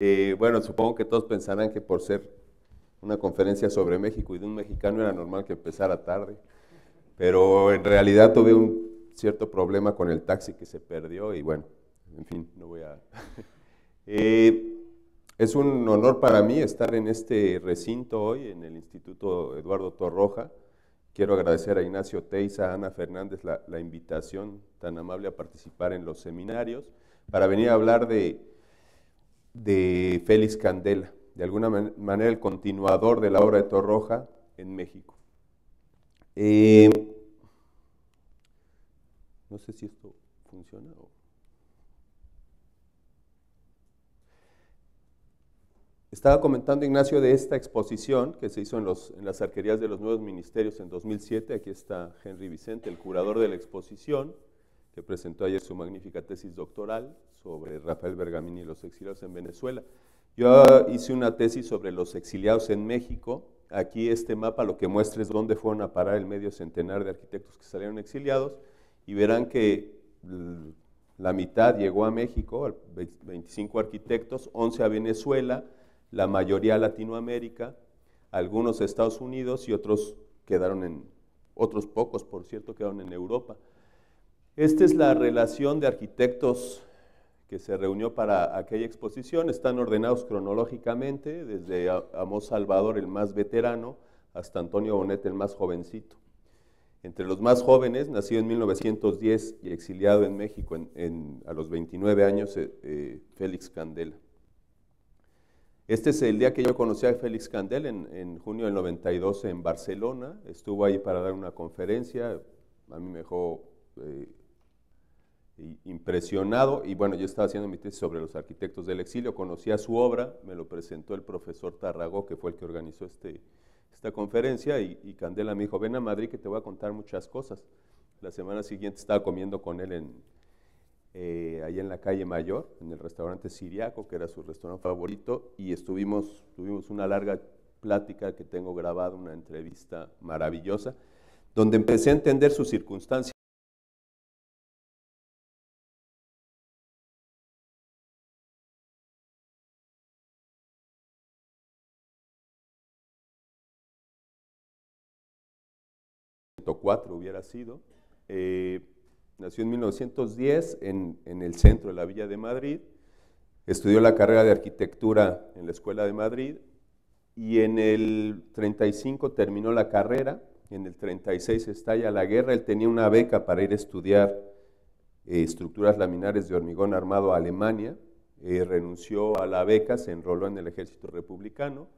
Eh, bueno, supongo que todos pensarán que por ser una conferencia sobre México y de un mexicano era normal que empezara tarde, pero en realidad tuve un cierto problema con el taxi que se perdió y bueno, en fin, no voy a... Eh, es un honor para mí estar en este recinto hoy, en el Instituto Eduardo Torroja. Quiero agradecer a Ignacio Teiza, a Ana Fernández la invitación tan amable a participar en los seminarios para venir a hablar de de Félix Candela, de alguna manera el continuador de la obra de Torroja en México. Eh, no sé si esto funciona Estaba comentando Ignacio de esta exposición que se hizo en, en, las arquerías de los nuevos ministerios en 2007. Aquí está Henry Vicente, el curador de la exposición que presentó ayer su magnífica tesis doctoral sobre Rafael Bergamini y los exiliados en Venezuela. Yo hice una tesis sobre los exiliados en México. Aquí este mapa lo que muestra es dónde fueron a parar el medio centenar de arquitectos que salieron exiliados y verán que la mitad llegó a México, 25 arquitectos, 11 a Venezuela, la mayoría a Latinoamérica, algunos a Estados Unidos y otros quedaron en, otros pocos por cierto, quedaron en Europa. Esta es la relación de arquitectos que se reunió para aquella exposición. Están ordenados cronológicamente, desde Amos Salvador, el más veterano, hasta Antonio Bonet, el más jovencito. Entre los más jóvenes, nacido en 1910 y exiliado en México a los 29 años, eh, eh, Félix Candela. Este es el día que yo conocí a Félix Candela, en, junio del 92 en Barcelona. Estuvo ahí para dar una conferencia. A mí me dejó eh, impresionado y bueno, yo estaba haciendo mi tesis sobre los arquitectos del exilio, conocía su obra, me lo presentó el profesor Tarragó, que fue el que organizó este, esta conferencia y, Candela me dijo, ven a Madrid que te voy a contar muchas cosas. La semana siguiente estaba comiendo con él en, eh, ahí en la calle Mayor, en el restaurante Siriaco, que era su restaurante favorito, y estuvimos, tuvimos una larga plática que tengo grabada, una entrevista maravillosa, donde empecé a entender sus circunstancias 4 hubiera sido. Eh, nació en 1910 en, el centro de la Villa de Madrid. Estudió la carrera de arquitectura en la Escuela de Madrid y en el 35 terminó la carrera. En el 36 estalla la guerra. Él tenía una beca para ir a estudiar eh, estructuras laminares de hormigón armado a Alemania. Eh, renunció a la beca, se enroló en el ejército republicano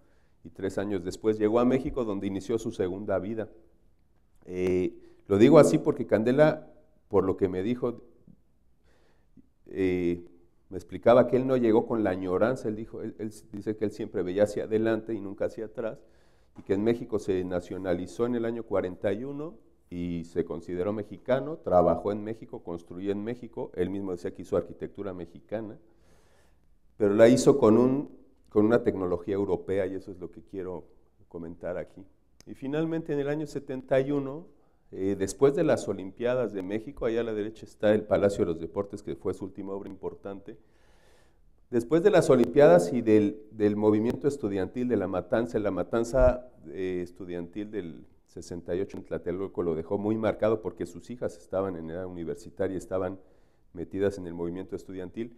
y tres años después llegó a México donde inició su segunda vida. Eh, lo digo así porque Candela, por lo que me dijo, eh, me explicaba que él no llegó con la añoranza, él, dijo, dice que él siempre veía hacia adelante y nunca hacia atrás, y que en México se nacionalizó en el año 41 y se consideró mexicano, trabajó en México, construyó en México, él mismo decía que hizo arquitectura mexicana, pero la hizo con, con una tecnología europea y eso es lo que quiero comentar aquí. Y finalmente en el año 71, eh, después de las Olimpiadas de México, allá a la derecha está el Palacio de los Deportes, que fue su última obra importante, Después de las Olimpiadas y del, movimiento estudiantil de la matanza, la matanza eh, estudiantil del 68 en Tlatelolco lo dejó muy marcado porque sus hijas estaban en edad universitaria, estaban metidas en el movimiento estudiantil.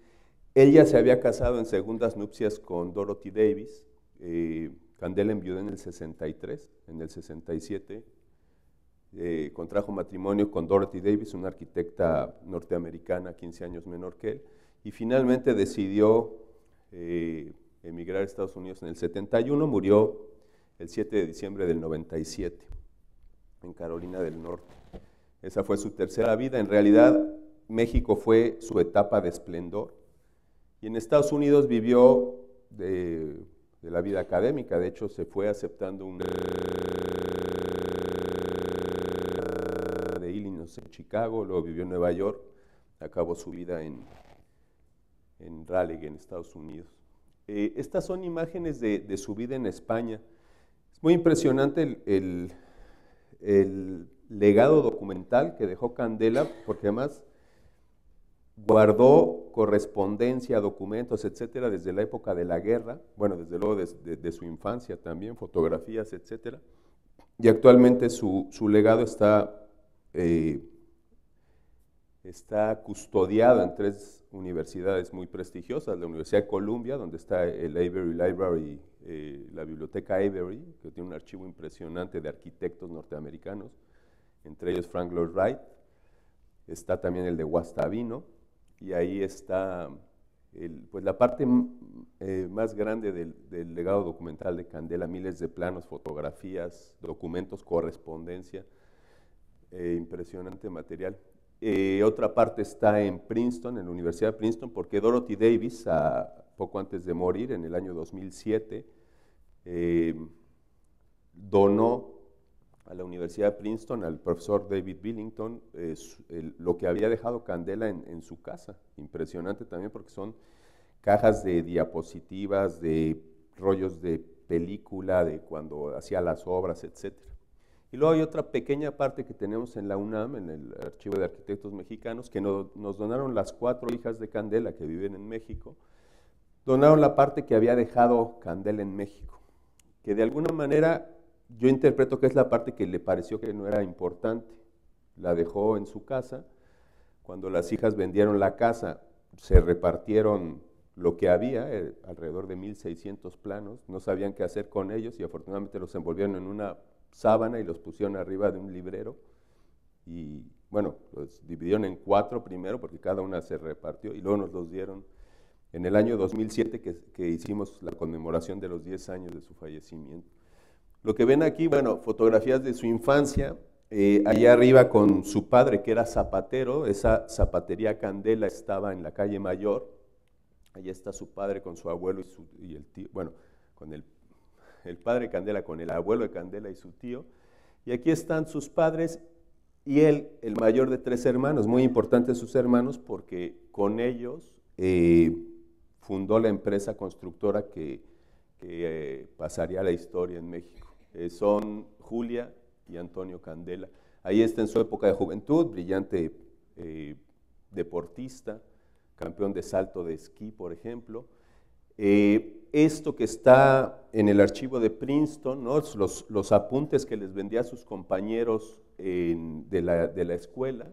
Ella se había casado en segundas nupcias con Dorothy Davis, eh, Candela envió en el 63, en el 67 eh, contrajo matrimonio con Dorothy Davis, una arquitecta norteamericana 15 años menor que él, y finalmente decidió eh, emigrar a Estados Unidos en el 71, murió el 7 de diciembre del 97 en Carolina del Norte. Esa fue su tercera vida. En realidad, México fue su etapa de esplendor. Y en Estados Unidos vivió de eh, de la vida académica. De hecho, se fue aceptando un de Illinois en Chicago, luego vivió en Nueva York, acabó su vida en, en Raleigh, en Estados Unidos. Eh, estas son imágenes de, su vida en España. Es muy impresionante el, el legado documental que dejó Candela, porque además guardó correspondencia, documentos, etcétera, desde la época de la guerra, bueno, desde luego desde su infancia también, fotografías, etcétera, y actualmente su, legado está, eh, está custodiado en tres universidades muy prestigiosas, la Universidad de Columbia, donde está el Avery Library, eh, la Biblioteca Avery, que tiene un archivo impresionante de arquitectos norteamericanos, entre ellos Frank Lloyd Wright, está también el de Guastavino, y ahí está pues la parte mm, eh, más grande del, legado documental de Candela, miles de planos, fotografías, documentos, correspondencia, eh, impresionante material. Eh, otra parte está en Princeton, en la Universidad de Princeton, porque Dorothy Davis, a, poco antes de morir, en el año 2007, donó a la Universidad de Princeton, al profesor David Billington, lo que había dejado Candela en, su casa. Impresionante también porque son cajas de diapositivas, de rollos de película, de cuando hacía las obras, etc. Y luego hay otra pequeña parte que tenemos en la UNAM, en el Archivo de Arquitectos Mexicanos, que nos donaron las cuatro hijas de Candela que viven en México, donaron la parte que había dejado Candela en México, que de alguna manera yo interpreto que es la parte que le pareció que no era importante. La dejó en su casa. Cuando las hijas vendieron la casa, se repartieron lo que había, eh, alrededor de 1.600 planos. No sabían qué hacer con ellos y afortunadamente los envolvieron en una sábana y los pusieron arriba de un librero. Y bueno, los dividieron en cuatro primero porque cada una se repartió y luego nos los dieron en el año 2007 que, que hicimos la conmemoración de los 10 años de su fallecimiento. Lo que ven aquí, bueno, fotografías de su infancia, eh, allá arriba con su padre que era zapatero, esa zapatería Candela estaba en la calle Mayor, allá está su padre con su abuelo y, su, el tío, bueno, con el, padre Candela, con el abuelo de Candela y su tío, y aquí están sus padres y él, el mayor de tres hermanos, muy importantes sus hermanos porque con ellos eh, fundó la empresa constructora que, eh, pasaría la historia en México. Eh, son Julia y Antonio Candela. Ahí está en su época de juventud, brillante eh, deportista, campeón de salto de esquí, por ejemplo. Eh, esto que está en el archivo de Princeton, los, apuntes que les vendía a sus compañeros de, la, de, la, escuela,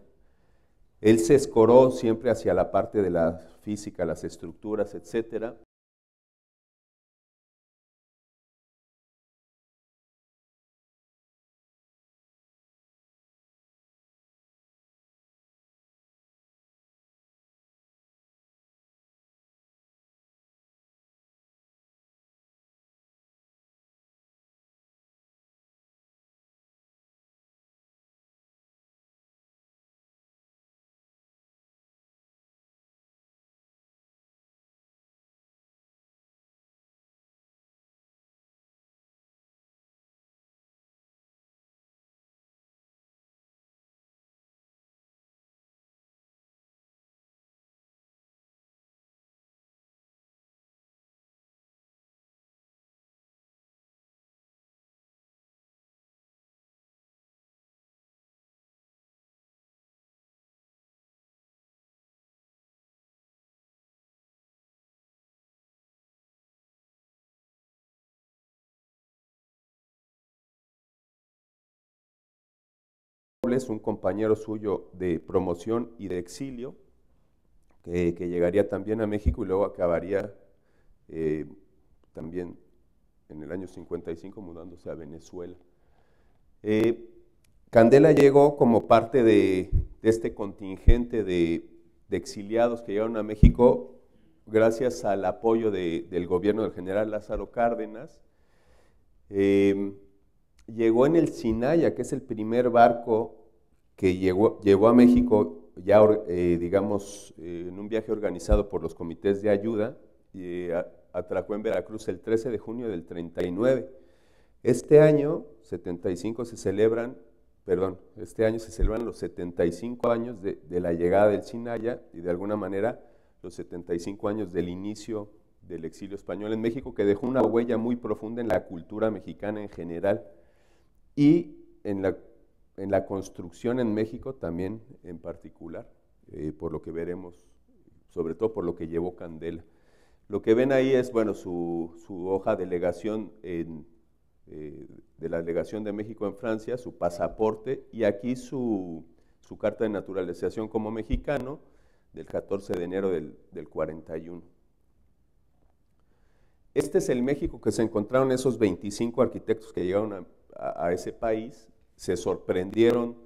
él se escoró siempre hacia la parte de la física, las estructuras, etc. es un compañero suyo de promoción y de exilio, que, llegaría también a México y luego acabaría eh, también en el año 55 mudándose a Venezuela. Eh, Candela llegó como parte de, este contingente de, exiliados que llegaron a México gracias al apoyo del gobierno del general Lázaro Cárdenas. Eh, llegó en el Sinaya, que es el primer barco que llegó, llegó a México, ya eh, digamos, eh, en un viaje organizado por los comités de ayuda, y eh, atracó en Veracruz el 13 de junio del 39. Este año, 75, se celebran, perdón, este año se celebran los 75 años de, la llegada del Sinaya y de alguna manera los 75 años del inicio del exilio español en México, que dejó una huella muy profunda en la cultura mexicana en general y en la, en la construcción en México también en particular, eh, por lo que veremos, sobre todo por lo que llevó Candela. Lo que ven ahí es, bueno, su, hoja de delegación eh, de la delegación de México en Francia, su pasaporte y aquí su, carta de naturalización como mexicano del 14 de enero del, del 41. Este es el México que se encontraron esos 25 arquitectos que llegaron a a, ese país, se sorprendieron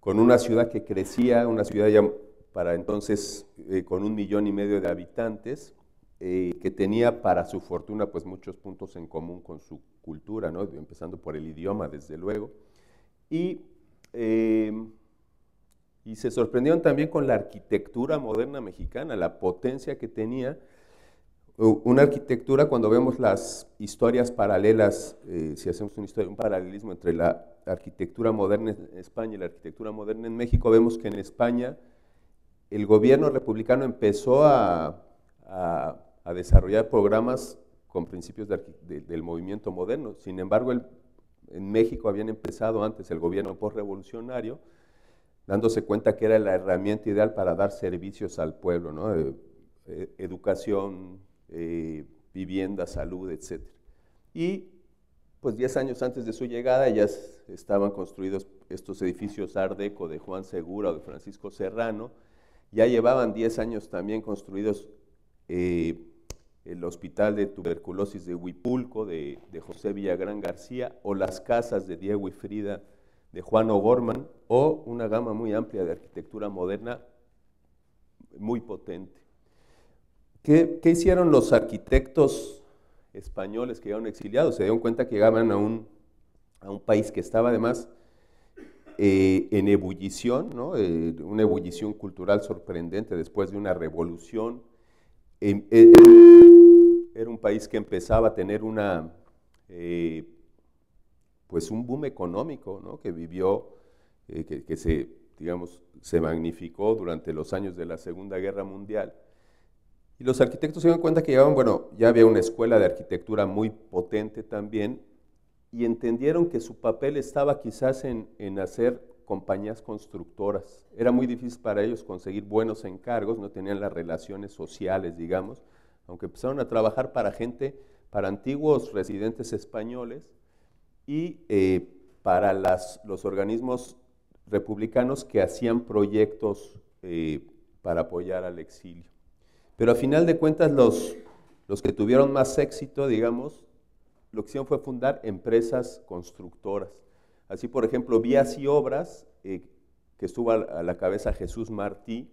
con una ciudad que crecía, una ciudad ya para entonces eh, con un millón y medio de habitantes, eh, que tenía para su fortuna pues muchos puntos en común con su cultura, ¿no? empezando por el idioma desde luego, y, eh, y se sorprendieron también con la arquitectura moderna mexicana, la potencia que tenía, una arquitectura, cuando vemos las historias paralelas, eh, si hacemos una historia, un paralelismo entre la arquitectura moderna en España y la arquitectura moderna en México, vemos que en España el gobierno republicano empezó a, desarrollar programas con principios del movimiento moderno. Sin embargo, en México habían empezado antes el gobierno postrevolucionario, dándose cuenta que era la herramienta ideal para dar servicios al pueblo, ¿no? Eh, eh, educación, eh, vivienda, salud, etcétera Y pues 10 años antes de su llegada ya estaban construidos estos edificios Ardeco de Juan Segura o de Francisco Serrano, ya llevaban 10 años también construidos eh, el Hospital de Tuberculosis de Huipulco de, de, José Villagrán García o las casas de Diego y Frida de Juan O'Gorman o una gama muy amplia de arquitectura moderna muy potente. ¿Qué, hicieron los arquitectos españoles que llegaron exiliados? Se dieron cuenta que llegaban a un, país que estaba además eh, en ebullición, eh, una ebullición cultural sorprendente después de una revolución. Em, eh, era un país que empezaba a tener una, pues un boom económico que vivió, que, se, se magnificó durante los años de la Segunda Guerra Mundial y los arquitectos se dieron cuenta que llevaban, bueno, ya había una escuela de arquitectura muy potente también, y entendieron que su papel estaba quizás en, hacer compañías constructoras. Era muy difícil para ellos conseguir buenos encargos, no tenían las relaciones sociales, digamos, aunque empezaron a trabajar para gente, para antiguos residentes españoles y eh, para los organismos republicanos que hacían proyectos eh, para apoyar al exilio. Pero a final de cuentas, los, que tuvieron más éxito, digamos, lo que hicieron fue fundar empresas constructoras. Así, por ejemplo, Vías y Obras, eh, que estuvo a, la cabeza Jesús Martí,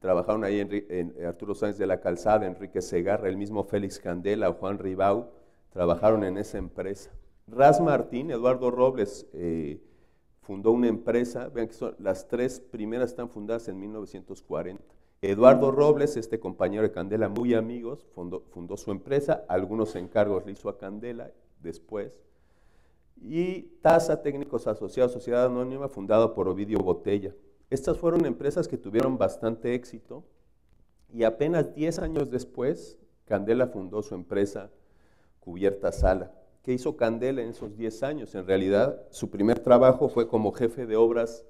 trabajaron ahí en, Arturo Sáenz de la Calzada, Enrique Segarra, el mismo Félix Candela, Juan Ribau, trabajaron en esa empresa. Raz Martín, Eduardo Robles, eh, fundó una empresa, vean que son, las tres primeras están fundadas en 1940. Eduardo Robles, este compañero de Candela, muy amigos, fundó, su empresa, algunos encargos le hizo a Candela después. Y Tasa Técnicos Asociados, Sociedad Anónima, fundado por Ovidio Botella. Estas fueron empresas que tuvieron bastante éxito y apenas 10 años después, Candela fundó su empresa Cubierta Sala. ¿Qué hizo Candela en esos 10 años? En realidad, su primer trabajo fue como jefe de obras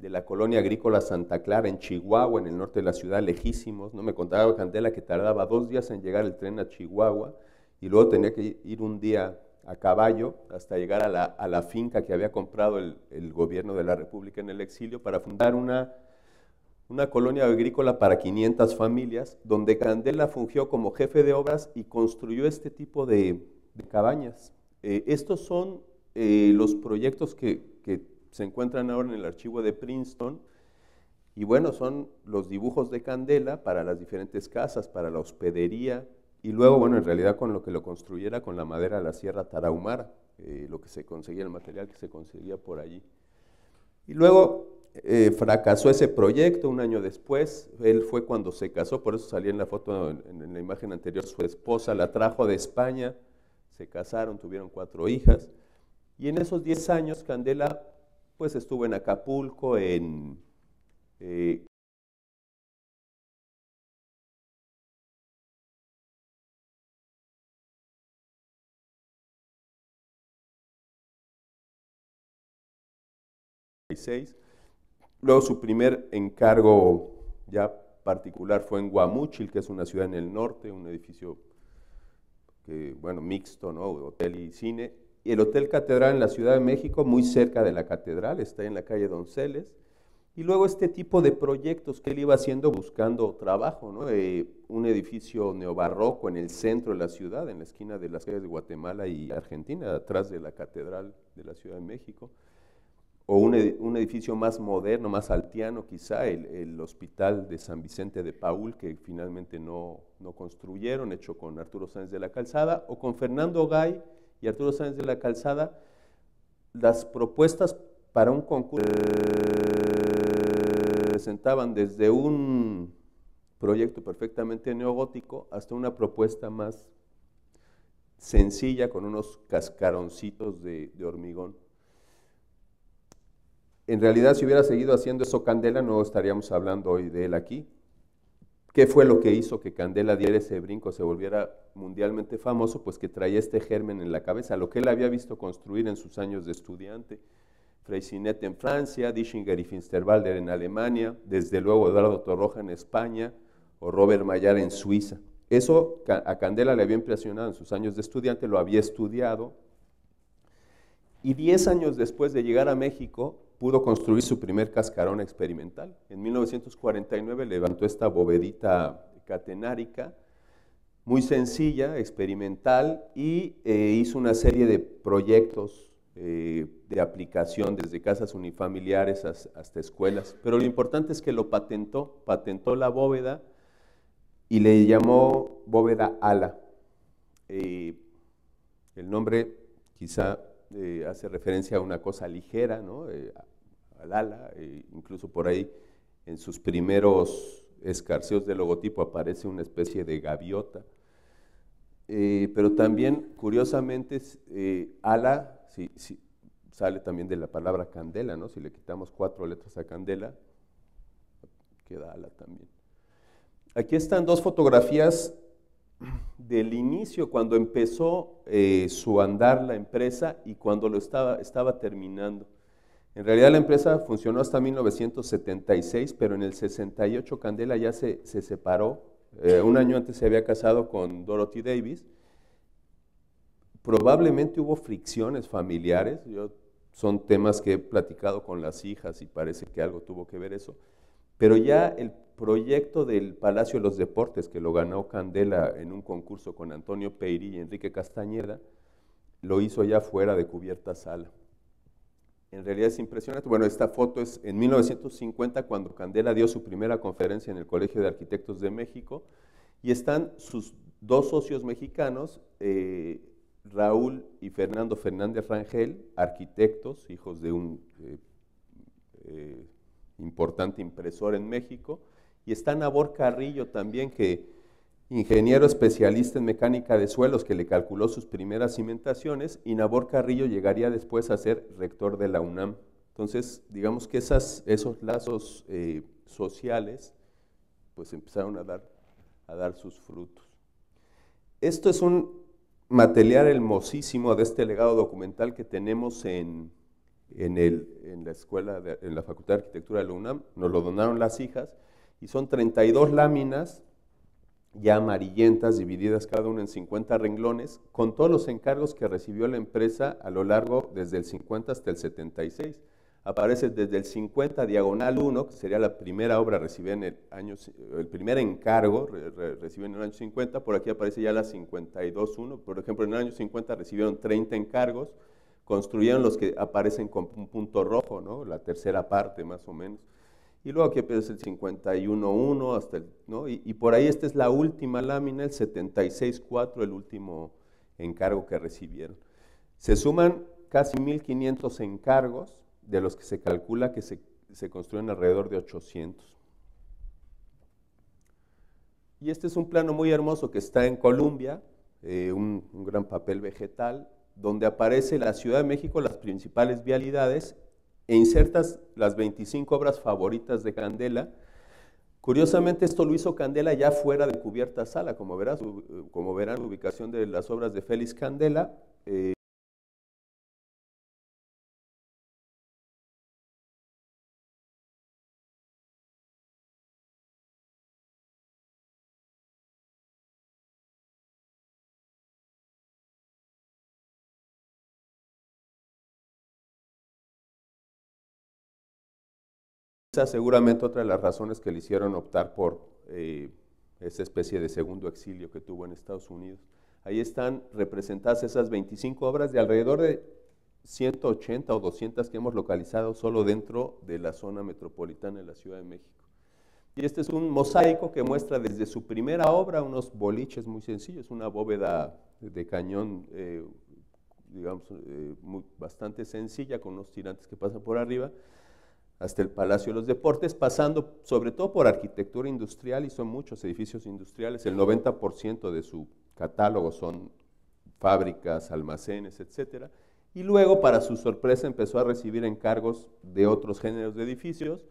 de la colonia agrícola Santa Clara en Chihuahua, en el norte de la ciudad, lejísimos. No me contaba Candela que tardaba dos días en llegar el tren a Chihuahua y luego tenía que ir un día a caballo hasta llegar a la, finca que había comprado el, gobierno de la República en el exilio para fundar una, una colonia agrícola para 500 familias, donde Candela fungió como jefe de obras y construyó este tipo de, cabañas. Eh, estos son eh, los proyectos que, se encuentran ahora en el archivo de Princeton. Y bueno, son los dibujos de Candela para las diferentes casas, para la hospedería. Y luego, bueno, en realidad con lo que lo construyera, con la madera de la Sierra Tarahumara, eh, lo que se conseguía, el material que se conseguía por allí. Y luego eh, fracasó ese proyecto un año después. Él fue cuando se casó, por eso salía en la foto, en, la imagen anterior, su esposa la trajo de España. Se casaron, tuvieron cuatro hijas. Y en esos diez años, Candela pues estuvo en Acapulco, en... Eh, Luego su primer encargo ya particular fue en Guamúchil, que es una ciudad en el norte, un edificio bueno, mixto, ¿no? Hotel y cine y el Hotel Catedral en la Ciudad de México, muy cerca de la catedral, está en la calle Donceles. Y luego este tipo de proyectos que él iba haciendo buscando trabajo, ¿no? Eh, un edificio neobarroco en el centro de la ciudad, en la esquina de las calles de Guatemala y Argentina, atrás de la Catedral de la Ciudad de México, o un, edificio más moderno, más altiano quizá, el, Hospital de San Vicente de Paul, que finalmente no, construyeron, hecho con Arturo Sánchez de la Calzada, o con Fernando Gay, y Arturo Sáenz de la Calzada, las propuestas para un concurso presentaban desde un proyecto perfectamente neogótico hasta una propuesta más sencilla con unos cascaroncitos de, de hormigón. En realidad, si hubiera seguido haciendo eso Candela, no estaríamos hablando hoy de él aquí, ¿Qué fue lo que hizo que Candela diera ese brinco, se volviera mundialmente famoso? Pues que traía este germen en la cabeza, lo que él había visto construir en sus años de estudiante. Freycinet en Francia, Dischinger y Finsterwalder en Alemania, desde luego Eduardo Torroja en España o Robert Mayar en Suiza. Eso a Candela le había impresionado en sus años de estudiante, lo había estudiado. Y diez años después de llegar a México, pudo construir su primer cascarón experimental. En 1949 levantó esta bovedita catenárica, muy sencilla, experimental, y eh, hizo una serie de proyectos eh, de aplicación desde casas unifamiliares hasta escuelas. Pero lo importante es que lo patentó, patentó la bóveda y le llamó bóveda ala. Eh, el nombre quizá eh, hace referencia a una cosa ligera, ¿no? Eh, al ala, e incluso por ahí en sus primeros escarceos de logotipo aparece una especie de gaviota. Eh, pero también, curiosamente, ala sale también de la palabra candela, ¿no? Si le quitamos cuatro letras a candela, queda ala también. Aquí están dos fotografías del inicio, cuando empezó eh, su andar la empresa y cuando lo estaba, terminando. En realidad la empresa funcionó hasta 1976, pero en el 68 Candela ya se, separó. Eh, un año antes se había casado con Dorothy Davis. Probablemente hubo fricciones familiares. son temas que he platicado con las hijas y parece que algo tuvo que ver eso. Pero ya el proyecto del Palacio de los Deportes, que lo ganó Candela en un concurso con Antonio Peiri y Enrique Castañeda, lo hizo allá fuera de cubierta sala. En realidad es impresionante. Bueno, esta foto es en 1950 cuando Candela dio su primera conferencia en el Colegio de Arquitectos de México y están sus dos socios mexicanos, eh, Raúl y Fernando Fernández Rangel, arquitectos, hijos de un eh, eh, importante impresor en México, y está Nabor Carrillo también, que ingeniero especialista en mecánica de suelos que le calculó sus primeras cimentaciones, y Nabor Carrillo llegaría después a ser rector de la UNAM. Entonces, digamos que esas, esos lazos eh, sociales pues empezaron a dar, a dar sus frutos. Esto es un material hermosísimo de este legado documental que tenemos en, en, la escuela, en la Facultad de Arquitectura de la UNAM, nos lo donaron las hijas, y son 32 láminas ya amarillentas, divididas cada una en 50 renglones, con todos los encargos que recibió la empresa a lo largo desde el 50 hasta el 76. Aparece desde el 50 diagonal 1, que sería la primera obra recibida en el año, el primer encargo recibido en el año 50, por aquí aparece ya la 52.1, por ejemplo en el año 50 recibieron 30 encargos, construyeron los que aparecen con un punto rojo, La tercera parte, más o menos. Y luego aquí aparece el 51.1 hasta Y, por ahí esta es la última lámina, el 76.4, el último encargo que recibieron. Se suman casi 1.500 encargos, de los que se calcula que se, construyen alrededor de 800. Y este es un plano muy hermoso que está en Colombia, eh, un, un, gran papel vegetal, donde aparece la Ciudad de México, las principales vialidades, e insertas las 25 obras favoritas de Candela. Curiosamente, esto lo hizo Candela ya fuera de cubierta sala, como, verás, como verán, ubicación de las obras de Félix Candela. Eh, Esa seguramente otra de las razones que le hicieron optar por eh, esa especie de segundo exilio que tuvo en Estados Unidos. Ahí están representadas esas 25 obras de alrededor de 180 o 200 que hemos localizado solo dentro de la zona metropolitana de la Ciudad de México. Y este es un mosaico que muestra desde su primera obra unos boliches muy sencillos, una bóveda de cañón, eh, digamos, eh, bastante sencilla, con unos tirantes que pasan por arriba, hasta el Palacio de los Deportes, pasando sobre todo por arquitectura industrial y son muchos edificios industriales, el 90% de su catálogo son fábricas, almacenes, etc. Y luego, para su sorpresa, empezó a recibir encargos de otros géneros de edificios,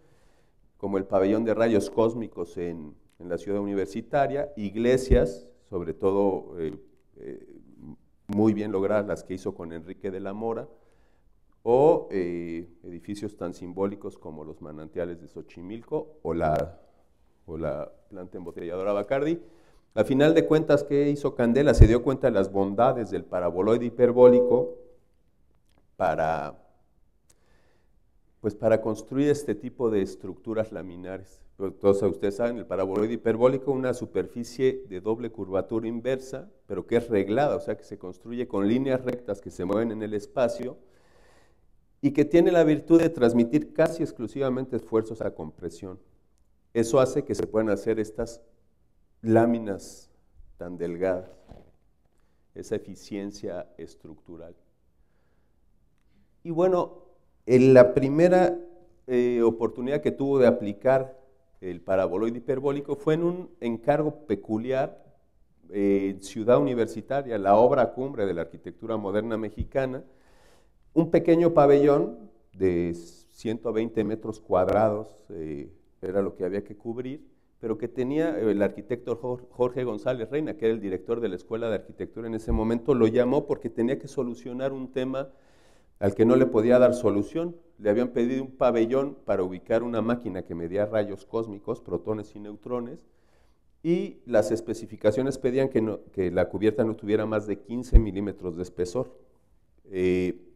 como el pabellón de rayos cósmicos en, la ciudad universitaria, iglesias, sobre todo eh, eh, muy bien logradas las que hizo con Enrique de la Mora, o eh, edificios tan simbólicos como los manantiales de Xochimilco o la, planta embotelladora Bacardi. A final de cuentas, ¿qué hizo Candela? Se dio cuenta de las bondades del paraboloide hiperbólico para, pues para construir este tipo de estructuras laminares. Pues, todos ustedes saben, el paraboloide hiperbólico es una superficie de doble curvatura inversa, pero que es reglada, o sea que se construye con líneas rectas que se mueven en el espacio y que tiene la virtud de transmitir casi exclusivamente esfuerzos a compresión. Eso hace que se puedan hacer estas láminas tan delgadas, esa eficiencia estructural. Y bueno, la primera eh, oportunidad que tuvo de aplicar el paraboloide hiperbólico fue en un encargo peculiar eh, en Ciudad Universitaria, la obra cumbre de la arquitectura moderna mexicana, un pequeño pabellón de 120 metros cuadrados, eh, era lo que había que cubrir, pero que tenía el arquitecto Jorge González Reina, que era el director de la Escuela de Arquitectura en ese momento, lo llamó porque tenía que solucionar un tema al que no le podía dar solución. Le habían pedido un pabellón para ubicar una máquina que medía rayos cósmicos, protones y neutrones, y las especificaciones pedían que, la cubierta no tuviera más de 15 milímetros de espesor. Eh,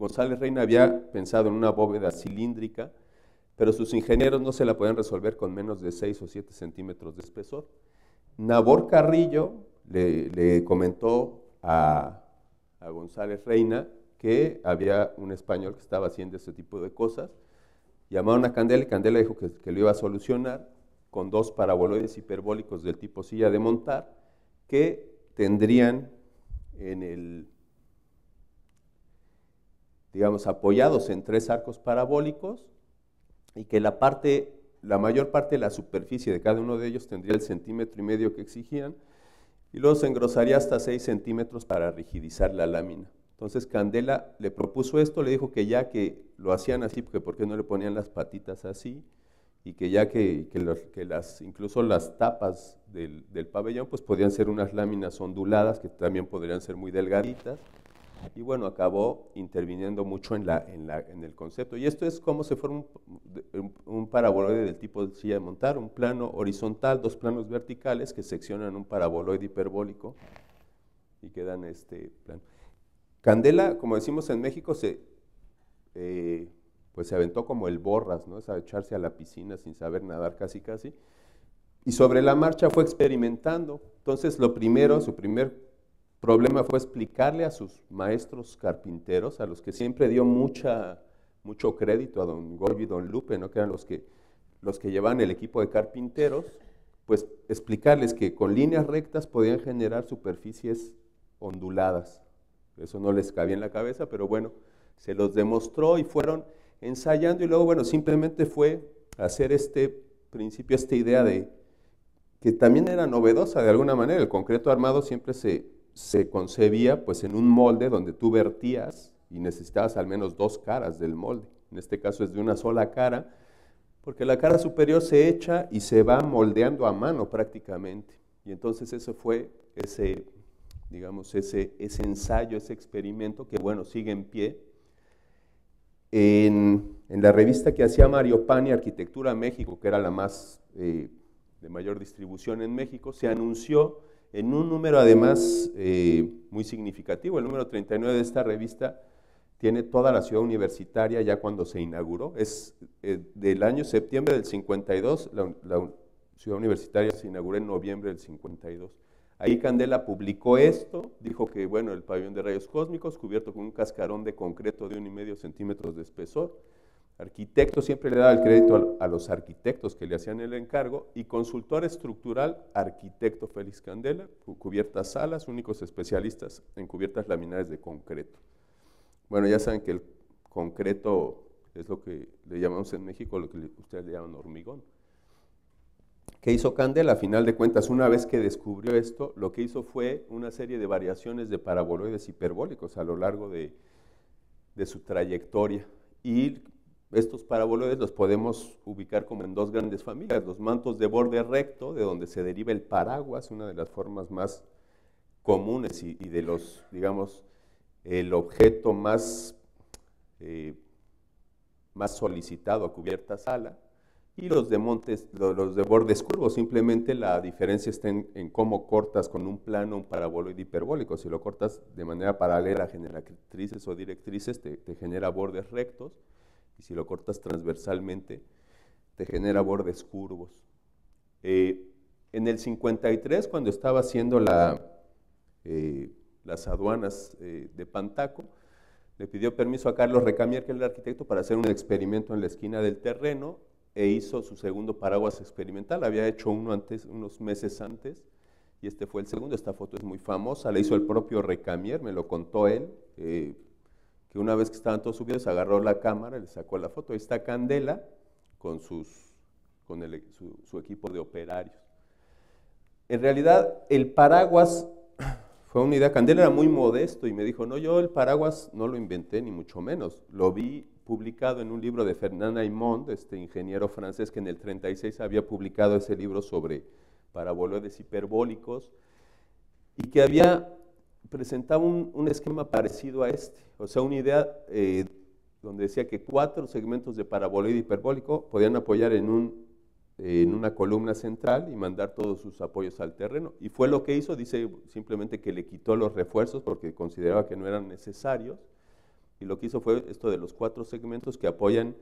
González Reina había pensado en una bóveda cilíndrica, pero sus ingenieros no se la podían resolver con menos de 6 o 7 centímetros de espesor. Nabor Carrillo le, comentó a, González Reina que había un español que estaba haciendo ese tipo de cosas. Llamaron a Candela y Candela dijo que, lo iba a solucionar con dos paraboloides hiperbólicos del tipo silla de montar que tendrían en el digamos, apoyados en tres arcos parabólicos y que la parte, la mayor parte de la superficie de cada uno de ellos tendría el centímetro y medio que exigían y luego se engrosaría hasta 6 centímetros para rigidizar la lámina. Entonces Candela le propuso esto, le dijo que ya que lo hacían así, porque ¿por qué no le ponían las patitas así? Y que ya que, las, incluso las tapas del, del pabellón, pues podían ser unas láminas onduladas que también podrían ser muy delgaditas y bueno, acabó interviniendo mucho en, la, en, el concepto. Y esto es cómo se forma un, paraboloide del tipo de silla de montar, un plano horizontal, dos planos verticales que seccionan un paraboloide hiperbólico y quedan este plano. Candela, como decimos en México, se, eh, pues se aventó como el borras, ¿no? Es a echarse a la piscina sin saber nadar casi casi. Y sobre la marcha fue experimentando. Entonces, lo primero, su primer problema fue explicarle a sus maestros carpinteros, a los que siempre dio mucho crédito a don Goyo y don Lupe, ¿no? que eran los que, los que llevaban el equipo de carpinteros, pues explicarles que con líneas rectas podían generar superficies onduladas. Eso no les cabía en la cabeza, pero bueno, se los demostró y fueron ensayando y luego, bueno, simplemente fue hacer este principio, esta idea de que también era novedosa de alguna manera. El concreto armado siempre se, se concebía pues en un molde donde tú vertías y necesitabas al menos dos caras del molde. En este caso es de una sola cara, porque la cara superior se echa y se va moldeando a mano prácticamente. Y entonces eso fue ese, digamos, ese, ese ensayo, ese experimento que, bueno, sigue en pie. En, la revista que hacía Mario Pani, Arquitectura México, que era la más eh, de mayor distribución en México, se anunció en un número además eh, muy significativo, el número 39 de esta revista tiene toda la ciudad universitaria ya cuando se inauguró, es eh, del año septiembre del 52, la, ciudad universitaria se inauguró en noviembre del 52. Ahí Candela publicó esto, dijo que bueno, el pabellón de rayos cósmicos cubierto con un cascarón de concreto de un y medio centímetros de espesor, Arquitecto siempre le daba el crédito a, los arquitectos que le hacían el encargo y consultor estructural, arquitecto Félix Candela, cubiertas salas, únicos especialistas en cubiertas laminares de concreto. Bueno, ya saben que el concreto es lo que le llamamos en México, lo que ustedes le llaman hormigón. ¿Qué hizo Candela? A final de cuentas, una vez que descubrió esto, lo que hizo fue una serie de variaciones de paraboloides hiperbólicos a lo largo de, de su trayectoria. Y estos paraboloides los podemos ubicar como en dos grandes familias, los mantos de borde recto, de donde se deriva el paraguas, una de las formas más comunes y, de los, digamos, el objeto más, eh, más solicitado a cubierta sala, y los de montes, los de bordes curvos, simplemente la diferencia está en, cómo cortas con un plano un paraboloide hiperbólico. Si lo cortas de manera paralela a generatrices o directrices, te genera bordes rectos y si lo cortas transversalmente, te genera bordes curvos. Eh, en el 53, cuando estaba haciendo la, eh, las aduanas eh, de Pantaco, le pidió permiso a Carlos Recamier, que era el arquitecto, para hacer un experimento en la esquina del terreno e hizo su segundo paraguas experimental. Había hecho uno antes, unos meses antes, y este fue el segundo. Esta foto es muy famosa, la hizo el propio Recamier, me lo contó él que una vez que estaban todos subidos, agarró la cámara le sacó la foto. Ahí está Candela con, sus, con e-, su, equipo de operarios. En realidad, el paraguas fue una idea. Candela era muy modesto y me dijo, no, yo el paraguas no lo inventé, ni mucho menos. Lo vi publicado en un libro de Fernand Aymond, este ingeniero francés que en el 36 había publicado ese libro sobre paraboloides hiperbólicos y que había presentaba un, esquema parecido a este, o sea, una idea eh, donde decía que cuatro segmentos de paraboloide hiperbólico podían apoyar en, un, en una columna central y mandar todos sus apoyos al terreno. Y fue lo que hizo, dice simplemente que le quitó los refuerzos porque consideraba que no eran necesarios. Y lo que hizo fue esto de los cuatro segmentos que apoyan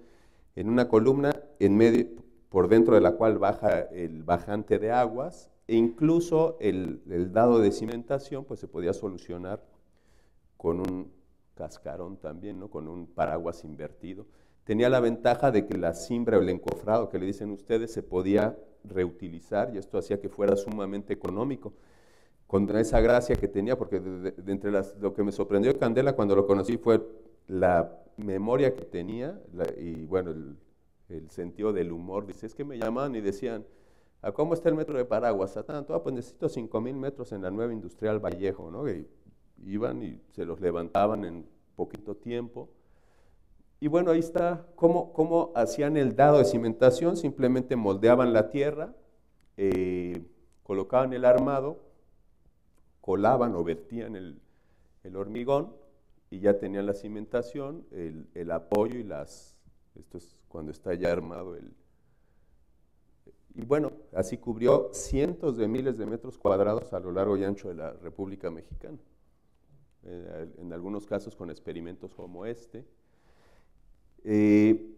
en una columna en medio, por dentro de la cual baja el bajante de aguas e incluso el, dado de cimentación pues, se podía solucionar con un cascarón también, ¿no? con un paraguas invertido. Tenía la ventaja de que la cimbra o el encofrado que le dicen ustedes se podía reutilizar y esto hacía que fuera sumamente económico. Contra esa gracia que tenía, porque de, entre las, lo que me sorprendió Candela cuando lo conocí fue la memoria que tenía y bueno, el, el, sentido del humor. Dice, es que me llamaban y decían, cómo está el metro de Paraguas? A tanto, ah, pues necesito 5.000 metros en la nueva industrial Vallejo, ¿no? iban y se los levantaban en poquito tiempo. Y bueno, ahí está cómo, hacían el dado de cimentación, simplemente moldeaban la tierra, eh, colocaban el armado, colaban o vertían el, hormigón y ya tenían la cimentación, el, el apoyo y las, esto es cuando está ya armado el, y bueno, así cubrió cientos de miles de metros cuadrados a lo largo y ancho de la República Mexicana, eh, en algunos casos con experimentos como este. Eh,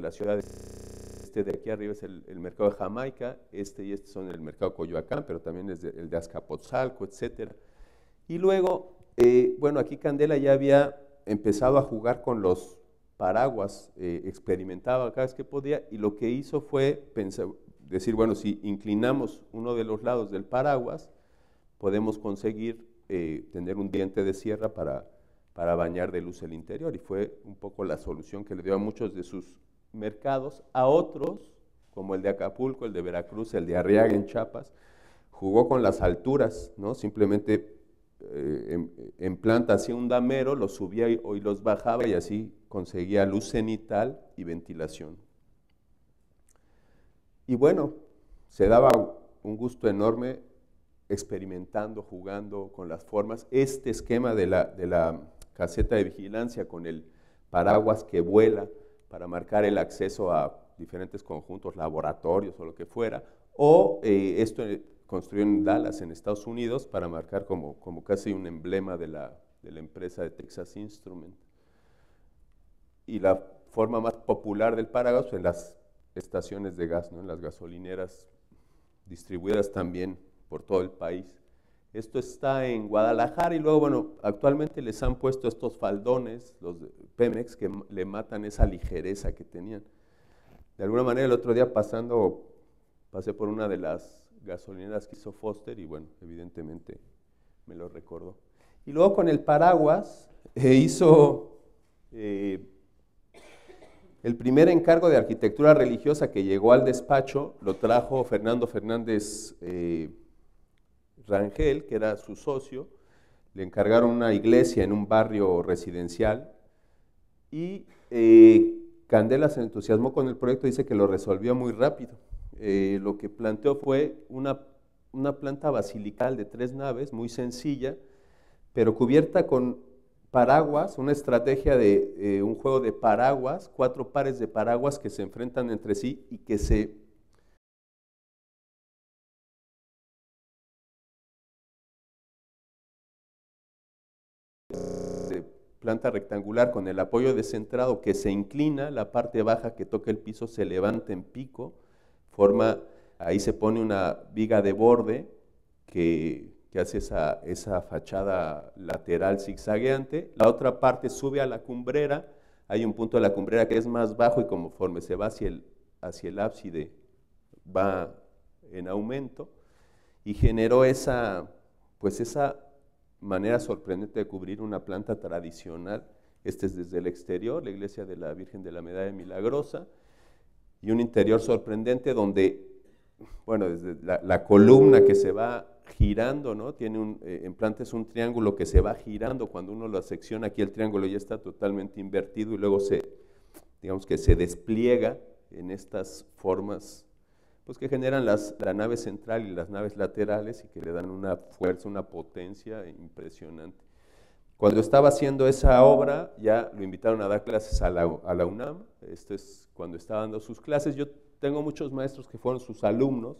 La ciudad este de aquí arriba es el, mercado de Jamaica, este y este son el mercado Coyoacán, pero también es el de Azcapotzalco, etc. Y luego, eh, bueno, aquí Candela ya había empezado a jugar con los paraguas, eh, experimentaba cada vez que podía, y lo que hizo fue pensar, decir, bueno, si inclinamos uno de los lados del paraguas, podemos conseguir eh, tener un diente de sierra para, para bañar de luz el interior. Y fue un poco la solución que le dio a muchos de sus mercados, a otros, como el de Acapulco, el de Veracruz, el de Arriaga en Chiapas, jugó con las alturas, ¿no? Simplemente eh, en, planta hacía un damero, los subía y, los bajaba y así conseguía luz cenital y ventilación. Y bueno, se daba un gusto enorme experimentando, jugando con las formas. Este esquema de la caseta de vigilancia con el paraguas que vuela, para marcar el acceso a diferentes conjuntos, laboratorios o lo que fuera, o eh, esto eh, construyó en Dallas, en Estados Unidos, para marcar como, como casi un emblema de la, empresa de Texas Instrument. Y la forma más popular del paraguas pues, en las estaciones de gas, ¿no? en las gasolineras distribuidas también por todo el país. Esto está en Guadalajara y luego, bueno, actualmente les han puesto estos faldones, los Pemex, que le matan esa ligereza que tenían. De alguna manera, el otro día pasando, pasé por una de las gasolineras que hizo Foster y bueno, evidentemente me lo recordó. Y luego con el paraguas eh, hizo eh, el primer encargo de arquitectura religiosa que llegó al despacho, lo trajo Fernando Fernández. Eh, Rangel, que era su socio, le encargaron una iglesia en un barrio residencial y eh, Candela se entusiasmó con el proyecto, dice que lo resolvió muy rápido. Eh, lo que planteó fue una, planta basilical de tres naves, muy sencilla, pero cubierta con paraguas, una estrategia de eh, un juego de paraguas, cuatro pares de paraguas que se enfrentan entre sí y que se planta rectangular con el apoyo descentrado que se inclina, la parte baja que toca el piso se levanta en pico, forma, ahí se pone una viga de borde que, hace esa, esa fachada lateral zigzagueante, la otra parte sube a la cumbrera, hay un punto de la cumbrera que es más bajo y conforme se va hacia el, hacia el ábside va en aumento y generó esa, pues esa manera sorprendente de cubrir una planta tradicional. Este es desde el exterior, la iglesia de la Virgen de la Medalla Milagrosa, y un interior sorprendente donde, bueno, desde la, columna que se va girando, ¿no? Tiene un, eh, en planta es un triángulo que se va girando, cuando uno lo secciona aquí el triángulo ya está totalmente invertido y luego se, digamos que se despliega en estas formas pues que generan las, la nave central y las naves laterales y que le dan una fuerza, una potencia impresionante. Cuando estaba haciendo esa obra, ya lo invitaron a dar clases a la, a la UNAM, este es cuando estaba dando sus clases, yo tengo muchos maestros que fueron sus alumnos,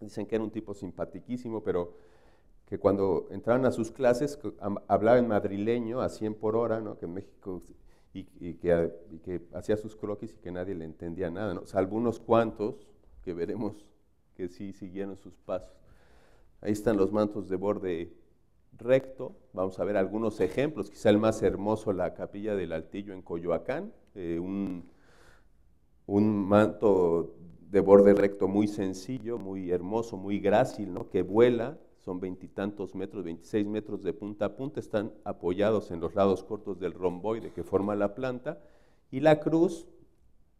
dicen que era un tipo simpatiquísimo, pero que cuando entraban a sus clases hablaba en madrileño a 100 por hora, ¿no? que en México, y, y que, que hacía sus croquis y que nadie le entendía nada, ¿no? o sea, algunos cuantos que veremos que sí siguieron sus pasos. Ahí están los mantos de borde recto. Vamos a ver algunos ejemplos. Quizá el más hermoso, la capilla del Altillo en Coyoacán. Eh, un, manto de borde recto muy sencillo, muy hermoso, muy grácil, ¿no? que vuela. Son veintitantos metros, veintiséis metros de punta a punta. Están apoyados en los lados cortos del romboide que forma la planta. Y la cruz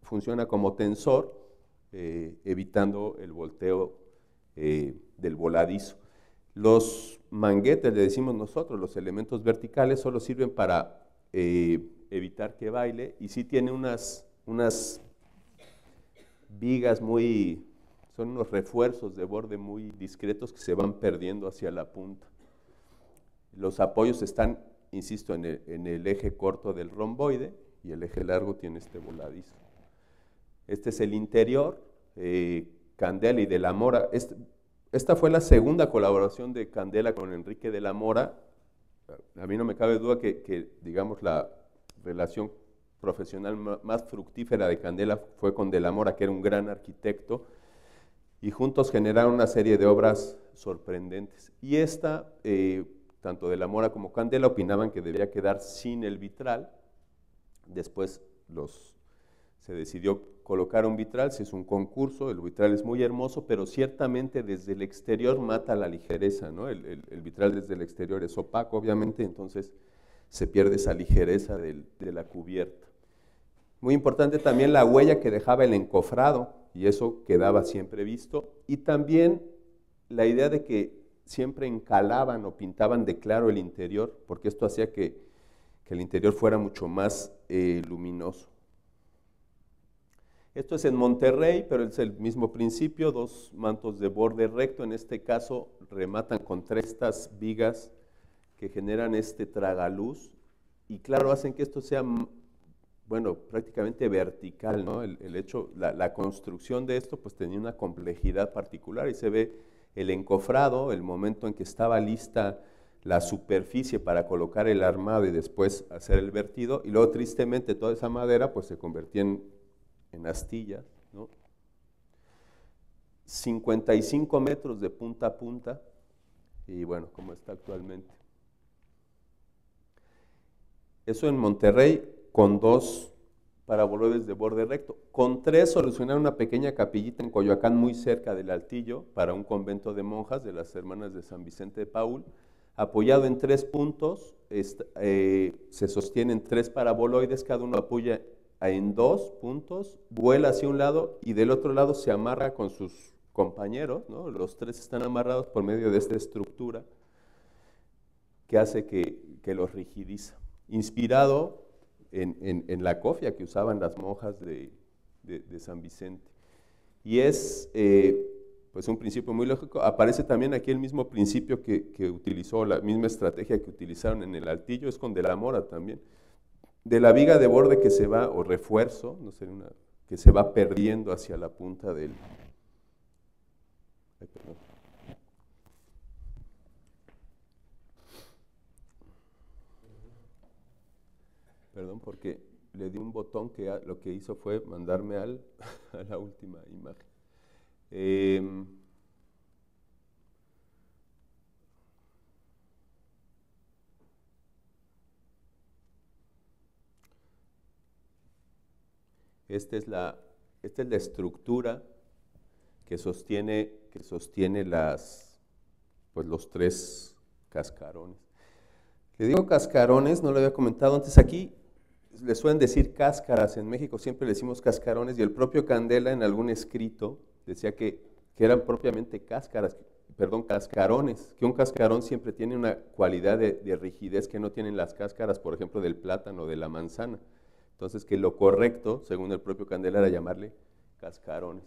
funciona como tensor eh, evitando el volteo eh, del voladizo. Los manguetes, le decimos nosotros, los elementos verticales solo sirven para eh, evitar que baile y sí tiene unas, unas vigas muy, son unos refuerzos de borde muy discretos que se van perdiendo hacia la punta. Los apoyos están, insisto, en el eje corto del romboide y el eje largo tiene este voladizo. Este es el interior, eh, Candela y de la Mora. esta fue la segunda colaboración de Candela con Enrique de la Mora. A mí no me cabe duda que, digamos, la relación profesional más fructífera de Candela fue con de la Mora, que era un gran arquitecto, y juntos generaron una serie de obras sorprendentes. Y esta, eh, tanto de la Mora como Candela opinaban que debía quedar sin el vitral. Después se decidió colocar un vitral, si es un concurso, el vitral es muy hermoso, pero ciertamente desde el exterior mata la ligereza, ¿no? El, vitral desde el exterior es opaco, obviamente, entonces se pierde esa ligereza de la cubierta. Muy importante también la huella que dejaba el encofrado, y eso quedaba siempre visto, y también la idea de que siempre encalaban o pintaban de claro el interior, porque esto hacía que, el interior fuera mucho más eh, luminoso. Esto es en Monterrey, pero es el mismo principio, dos mantos de borde recto, en este caso rematan con estas vigas que generan este tragaluz y claro, hacen que esto sea, mm, bueno, prácticamente vertical, ¿no? El, hecho, la, construcción de esto pues tenía una complejidad particular y se ve el encofrado, el momento en que estaba lista la superficie para colocar el armado y después hacer el vertido y luego tristemente toda esa madera pues se convertía en en Astilla, 55 metros de punta a punta y bueno, como está actualmente. Eso en Monterrey con dos paraboloides de borde recto. Con tres solucionaron una pequeña capillita en Coyoacán muy cerca del Altillo para un convento de monjas de las hermanas de San Vicente de Paul. Apoyado en tres puntos, eh, se sostienen tres paraboloides, cada uno apoya en dos puntos, vuela hacia un lado y del otro lado se amarra con sus compañeros, ¿no? los tres están amarrados por medio de esta estructura que hace que, que los rigidiza. Inspirado en, en, la cofia que usaban las monjas de, de, San Vicente. Y es eh, pues un principio muy lógico. Aparece también aquí el mismo principio que, que, utilizó, la misma estrategia que utilizaron en el altillo, es con de la mora también de la viga de borde que se va, o refuerzo, no sé, una, que se va perdiendo hacia la punta del... Perdón, porque le di un botón que lo que hizo fue mandarme al, a la última imagen. Em, Esta es la, estructura que sostiene, que sostiene las, pues los tres cascarones. Le digo cascarones, no lo había comentado antes aquí, le suelen decir cáscaras, en México siempre le decimos cascarones y el propio Candela en algún escrito decía que, eran propiamente cáscaras, perdón, cascarones, que un cascarón siempre tiene una cualidad de, de rigidez que no tienen las cáscaras, por ejemplo, del plátano, o de la manzana. Entonces, que lo correcto, según el propio Candela, era llamarle cascarones.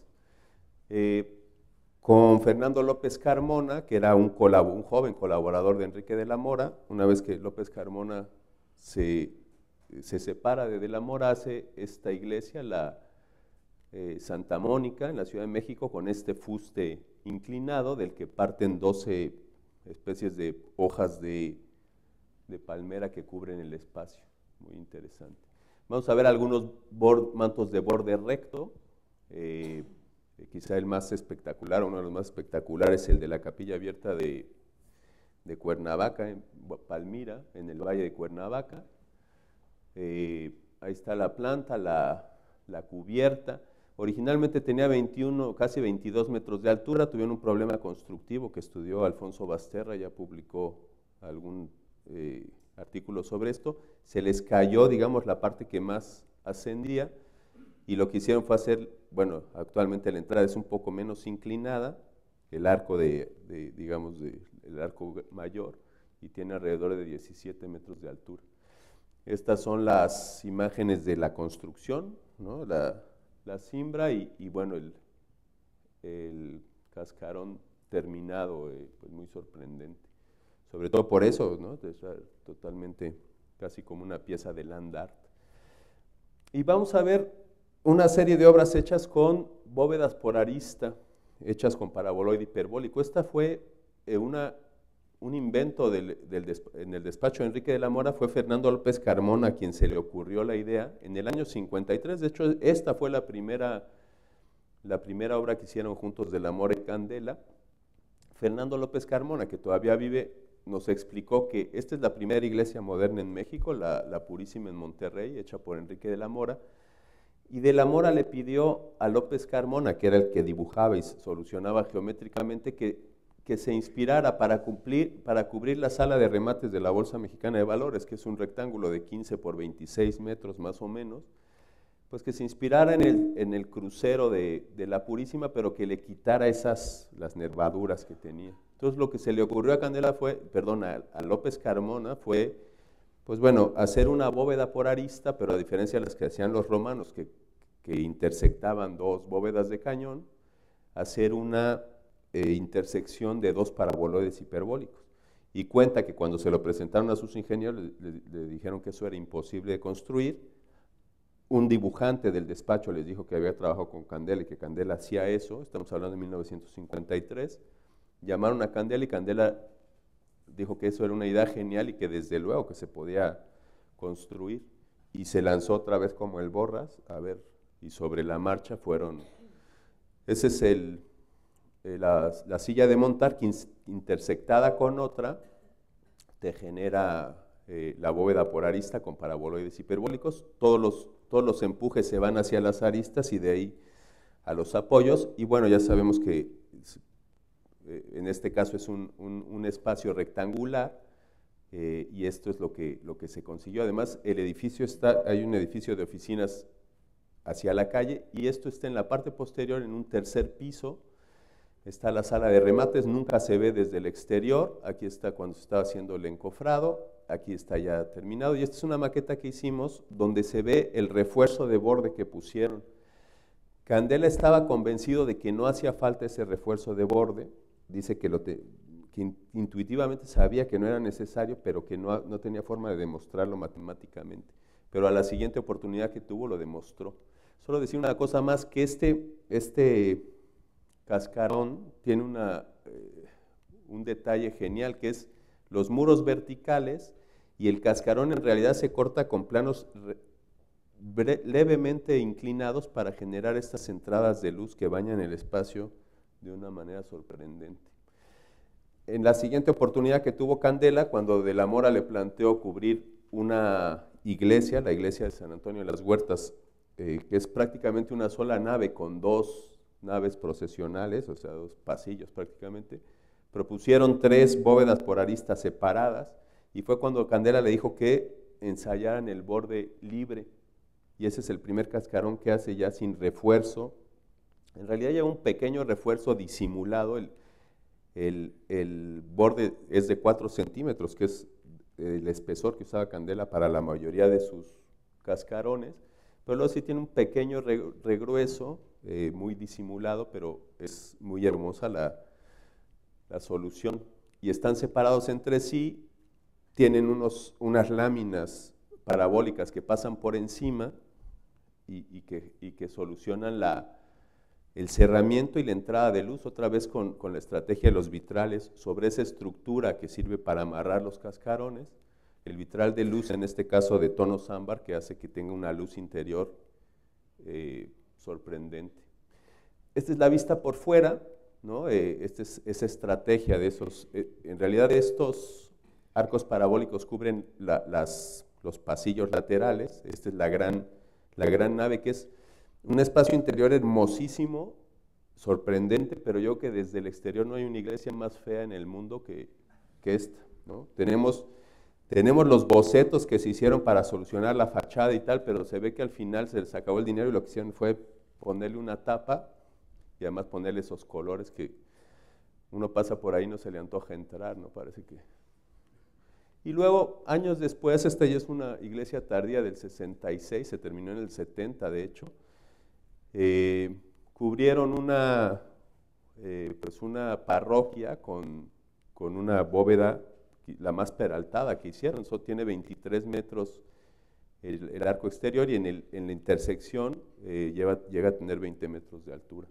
Eh, con Fernando López Carmona, que era un, joven colaborador de Enrique de la Mora, una vez que López Carmona se, separa de de la Mora, hace esta iglesia, la eh, Santa Mónica, en la Ciudad de México, con este fuste inclinado del que parten 12 especies de hojas de, de palmera que cubren el espacio. Muy interesante. Vamos a ver algunos mantos de borde recto. Eh, eh, quizá el más espectacular, uno de los más espectaculares, es el de la capilla abierta de, Cuernavaca, en Palmira, en el valle de Cuernavaca. Eh, ahí está la planta, la, cubierta. Originalmente tenía 21, casi 22 metros de altura, tuvieron un problema constructivo que estudió Alfonso Basterra, ya publicó algún artículos sobre esto, se les cayó, digamos, la parte que más ascendía y lo que hicieron fue hacer, bueno, actualmente la entrada es un poco menos inclinada, el arco de, digamos, el arco mayor y tiene alrededor de 17 metros de altura. Estas son las imágenes de la construcción, la, simbra y, bueno, el, cascarón terminado, eh, pues muy sorprendente sobre todo por eso, ¿no? totalmente casi como una pieza de land art. Y vamos a ver una serie de obras hechas con bóvedas por arista, hechas con paraboloide hiperbólico. Esta fue eh, una, un invento del, en el despacho de Enrique de la Mora, fue Fernando López Carmona quien se le ocurrió la idea en el año 53. De hecho, esta fue la primera, la primera obra que hicieron juntos de la Mora y Candela. Fernando López Carmona, que todavía vive, nos explicó que esta es la primera iglesia moderna en México, la, Purísima en Monterrey, hecha por Enrique de la Mora. Y de la Mora le pidió a López Carmona, que era el que dibujaba y solucionaba geométricamente, que, que se inspirara para, cumplir, para cubrir la sala de remates de la Bolsa Mexicana de Valores, que es un rectángulo de 15 por 26 metros más o menos, pues que se inspirara en el, crucero de, de, la Purísima, pero que le quitara esas, las nervaduras que tenía. Entonces lo que se le ocurrió a Candela fue, perdón, a, López Carmona fue, pues bueno, hacer una bóveda por arista, pero a diferencia de las que hacían los romanos, que, que intersectaban dos bóvedas de cañón, hacer una eh, intersección de dos paraboloides hiperbólicos. Y cuenta que cuando se lo presentaron a sus ingenieros, le, le dijeron que eso era imposible de construir, un dibujante del despacho les dijo que había trabajado con Candela y que Candela hacía eso, estamos hablando de 1953, llamaron a Candela y Candela dijo que eso era una idea genial y que desde luego que se podía construir. Y se lanzó otra vez como el Borras, a ver, y sobre la marcha fueron... Ese es el, eh, la, silla de montar que intersectada con otra te genera eh, la bóveda por arista con paraboloides hiperbólicos. Todos los, todos los empujes se van hacia las aristas y de ahí a los apoyos. Y bueno, ya sabemos que eh, en este caso es un, espacio rectangular, eh, y esto es lo que, se consiguió. Además, el edificio está, hay un edificio de oficinas hacia la calle y esto está en la parte posterior, en un tercer piso, está la sala de remates, nunca se ve desde el exterior, aquí está cuando se estaba haciendo el encofrado, aquí está ya terminado y esta es una maqueta que hicimos donde se ve el refuerzo de borde que pusieron. Candela estaba convencido de que no hacía falta ese refuerzo de borde, dice que, lo que intuitivamente sabía que no era necesario, pero que no, tenía forma de demostrarlo matemáticamente. Pero a la siguiente oportunidad que tuvo lo demostró. Solo decir una cosa más, que este, este cascarón tiene una, eh, un detalle genial, que es los muros verticales y el cascarón en realidad se corta con planos levemente inclinados para generar estas entradas de luz que bañan el espacio de una manera sorprendente. En la siguiente oportunidad que tuvo Candela, cuando De la Mora le planteó cubrir una iglesia, la iglesia de San Antonio de las Huertas, eh, que es prácticamente una sola nave con dos naves procesionales, o sea, dos pasillos prácticamente, propusieron tres bóvedas por aristas separadas y fue cuando Candela le dijo que ensayaran el borde libre y ese es el primer cascarón que hace ya sin refuerzo en realidad lleva un pequeño refuerzo disimulado, el, borde es de 4 centímetros, que es eh, el espesor que usaba Candela para la mayoría de sus cascarones, pero luego sí tiene un pequeño regrueso, eh, muy disimulado, pero es muy hermosa la, solución. Y están separados entre sí, tienen unos, unas láminas parabólicas que pasan por encima y que, solucionan la, el cerramiento y la entrada de luz, otra vez con, la estrategia de los vitrales, sobre esa estructura que sirve para amarrar los cascarones, el vitral de luz, en este caso de tono ámbar, que hace que tenga una luz interior eh, sorprendente. Esta es la vista por fuera, ¿no? Eh, esta es esa estrategia de esos, eh, en realidad estos arcos parabólicos cubren los pasillos laterales, esta es la gran nave que es un espacio interior hermosísimo, sorprendente, pero yo que desde el exterior no hay una iglesia más fea en el mundo que, esta. ¿no? Tenemos, tenemos los bocetos que se hicieron para solucionar la fachada y tal, pero se ve que al final se les acabó el dinero y lo que hicieron fue ponerle una tapa y además ponerle esos colores que uno pasa por ahí y no se le antoja entrar, ¿no? Parece que... Y luego, años después, esta ya es una iglesia tardía del 66, se terminó en el 70, de hecho, eh, cubrieron una, eh, pues una parroquia con, una bóveda, la más peraltada que hicieron, solo tiene 23 metros el, arco exterior y en, el, en la intersección eh, llega a tener 20 metros de altura.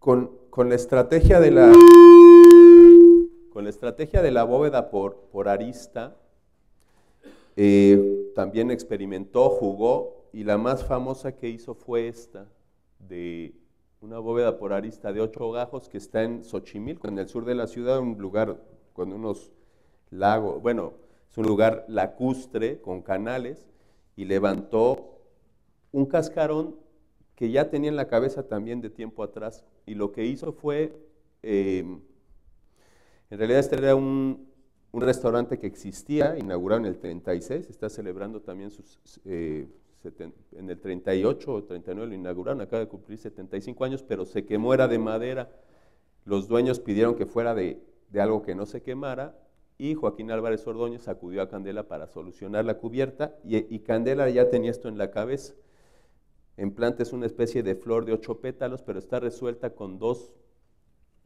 Con, la estrategia de la, con la estrategia de la bóveda por, por arista, también experimentó, jugó y la más famosa que hizo fue esta, de una bóveda por arista de ocho gajos que está en Xochimilco, en el sur de la ciudad, un lugar con unos lagos, bueno, es un lugar lacustre con canales, y levantó un cascarón que ya tenía en la cabeza también de tiempo atrás, y lo que hizo fue, em, en realidad este era un, restaurante que existía, inaugurado en el 36, está celebrando también sus... Eh, en el 38 o 39 lo inauguraron, acaba de cumplir 75 años, pero se quemó, era de madera. Los dueños pidieron que fuera de, algo que no se quemara y Joaquín Álvarez Ordóñez acudió a Candela para solucionar la cubierta y, Candela ya tenía esto en la cabeza. En planta es una especie de flor de ocho pétalos, pero está resuelta con dos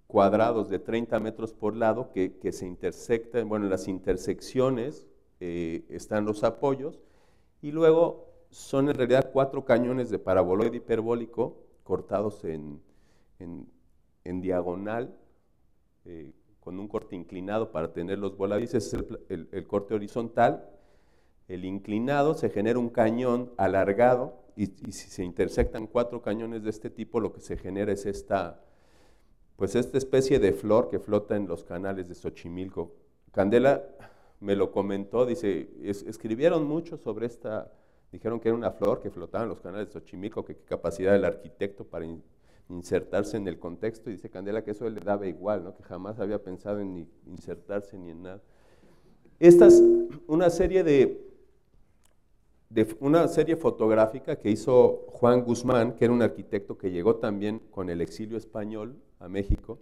cuadrados de 30 metros por lado que, se intersectan, bueno, en las intersecciones eh, están los apoyos y luego son en realidad cuatro cañones de paraboloide hiperbólico cortados en, diagonal eh, con un corte inclinado para tener los voladices, el, el, el corte horizontal. El inclinado se genera un cañón alargado y, si se intersectan cuatro cañones de este tipo, lo que se genera es esta, pues esta especie de flor que flota en los canales de Xochimilco. Candela me lo comentó, dice, escribieron mucho sobre esta Dijeron que era una flor que flotaba en los canales de Xochimilco, que qué capacidad del arquitecto para insertarse en el contexto. Y dice Candela que eso le daba igual, que jamás había pensado en insertarse ni en nada. Esta es una serie de, una serie fotográfica que hizo Juan Guzmán, que era un arquitecto que llegó también con el exilio español a México.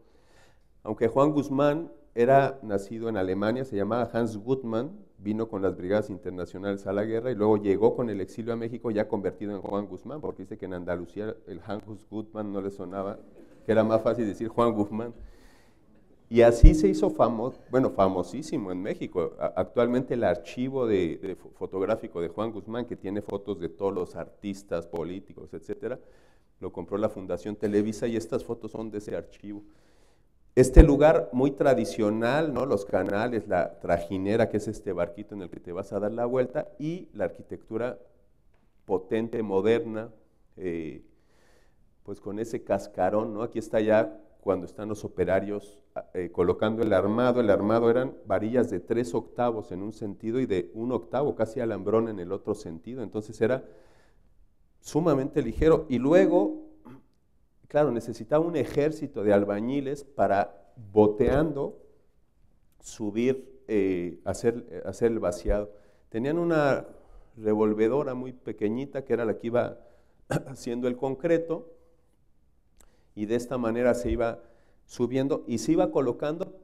Aunque Juan Guzmán era nacido en Alemania, se llamaba Hans Gutmann, vino con las brigadas internacionales a la guerra y luego llegó con el exilio a México ya convertido en Juan Guzmán, porque dice que en Andalucía el Hans Guzmán no le sonaba, que era más fácil decir Juan Guzmán. Y así se hizo famoso, bueno, famosísimo en México. Actualmente el archivo fotográfico de Juan Guzmán, que tiene fotos de todos los artistas, políticos, etcétera, lo compró la Fundación Televisa y estas fotos son de ese archivo. Este lugar muy tradicional, ¿no? los canales, la trajinera, que es este barquito en el que te vas a dar la vuelta, y la arquitectura potente, moderna, eh, pues con ese cascarón, ¿no? aquí está ya cuando están los operarios ah, eh, colocando el armado, el armado eran varillas de tres octavos en un sentido y de un octavo, casi alambrón en el otro sentido, entonces era sumamente ligero. Y luego claro, necesitaba un ejército de albañiles para boteando subir, eh, hacer, eh, hacer el vaciado. Tenían una revolvedora muy pequeñita que era la que iba haciendo el concreto y de esta manera se iba subiendo y se iba colocando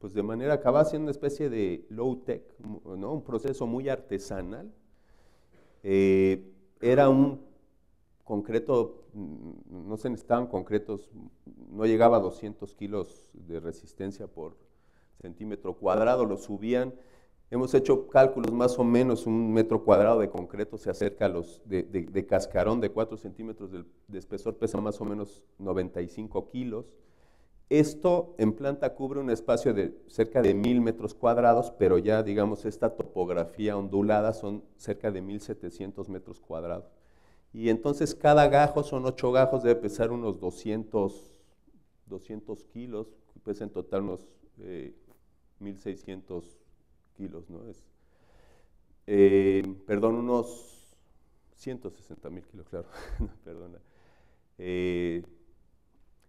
pues de manera acababa siendo una especie de low tech, ¿no? un proceso muy artesanal. Eh, era un concreto, mm, no se necesitaban concretos, no llegaba a 200 kilos de resistencia por centímetro cuadrado, lo subían. Hemos hecho cálculos más o menos, un metro cuadrado de concreto se acerca a los de, cascarón de 4 centímetros de, espesor, pesa más o menos 95 kilos. Esto en planta cubre un espacio de cerca de 1000 metros cuadrados, pero ya digamos esta topografía ondulada son cerca de 1700 metros cuadrados. Y entonces cada gajo son ocho gajos, debe pesar unos 200, 200 kilos, pesa en total unos 1600 eh, kilos, ¿no? Es, eh, perdón, unos 160 mil kilos, claro, eh,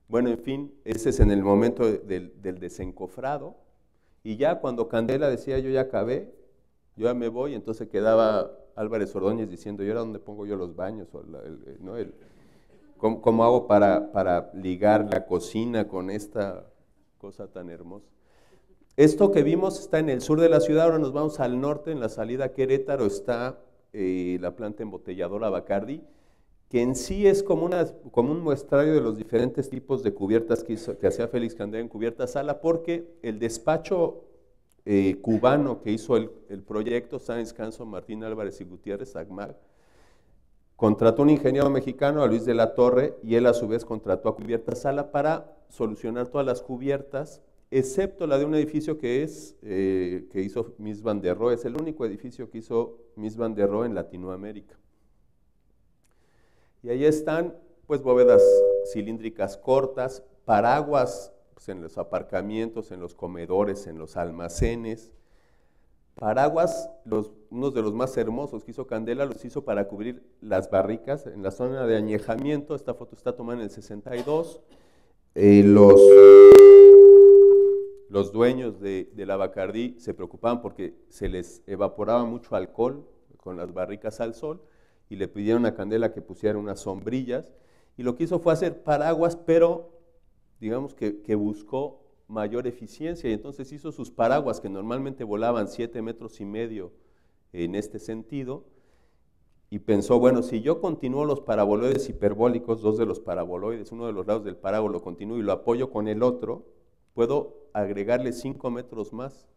bueno, en fin, ese es en el momento del, del, desencofrado. Y ya cuando Candela decía yo ya acabé, yo ya me voy, entonces quedaba Álvarez Ordóñez diciendo, ¿y ahora dónde pongo yo los baños? ¿cómo, hago para, para ligar la cocina con esta cosa tan hermosa? Esto que vimos está en el sur de la ciudad, ahora nos vamos al norte, en la salida a Querétaro está eh, la planta embotelladora Bacardi, que en sí es como, como un muestrario de los diferentes tipos de cubiertas que, que hacía Félix Candela en cubierta sala, porque el despacho eh, cubano que hizo el, proyecto, Sáenz Canso, Martín Álvarez y Gutiérrez, sagmar contrató un ingeniero mexicano, a Luis de la Torre, y él a su vez contrató a Cubierta Sala para solucionar todas las cubiertas, excepto la de un edificio que, es, eh, que hizo Miss Van der Rohe, es el único edificio que hizo Miss Van der Rohe en Latinoamérica. Y ahí están, pues, bóvedas cilíndricas cortas, paraguas pues, en los aparcamientos, en los comedores, en los almacenes. Paraguas, uno de los más hermosos que hizo Candela, los hizo para cubrir las barricas en la zona de añejamiento. Esta foto está tomada en el 62. Eh, los, los dueños de, de, la Bacardí se preocupaban porque se les evaporaba mucho alcohol con las barricas al sol y le pidieron a Candela que pusiera unas sombrillas. Y lo que hizo fue hacer paraguas, pero digamos que, buscó mayor eficiencia y entonces hizo sus paraguas que normalmente volaban 7 metros y medio en este sentido y pensó, bueno, si yo continúo los paraboloides hiperbólicos, dos de los paraboloides, uno de los lados del parábolo continúo y lo apoyo con el otro, puedo agregarle 5 metros más.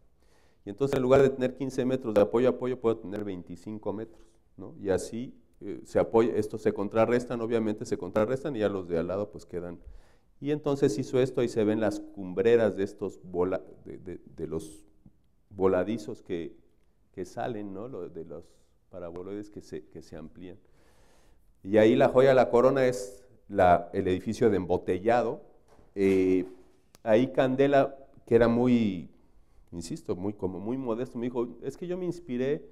Y entonces en lugar de tener 15 metros de apoyo a apoyo, puedo tener 25 metros. ¿no? Y así eh, se apoya, estos se contrarrestan, obviamente se contrarrestan y ya los de al lado pues quedan y entonces hizo esto y se ven las cumbreras de estos de, los voladizos que, salen, ¿no? de los paraboloides que se, que se amplían. Y ahí la joya de la corona es la, el edificio de embotellado. Eh, ahí Candela, que era muy, insisto, muy, como muy modesto, me dijo, es que yo me inspiré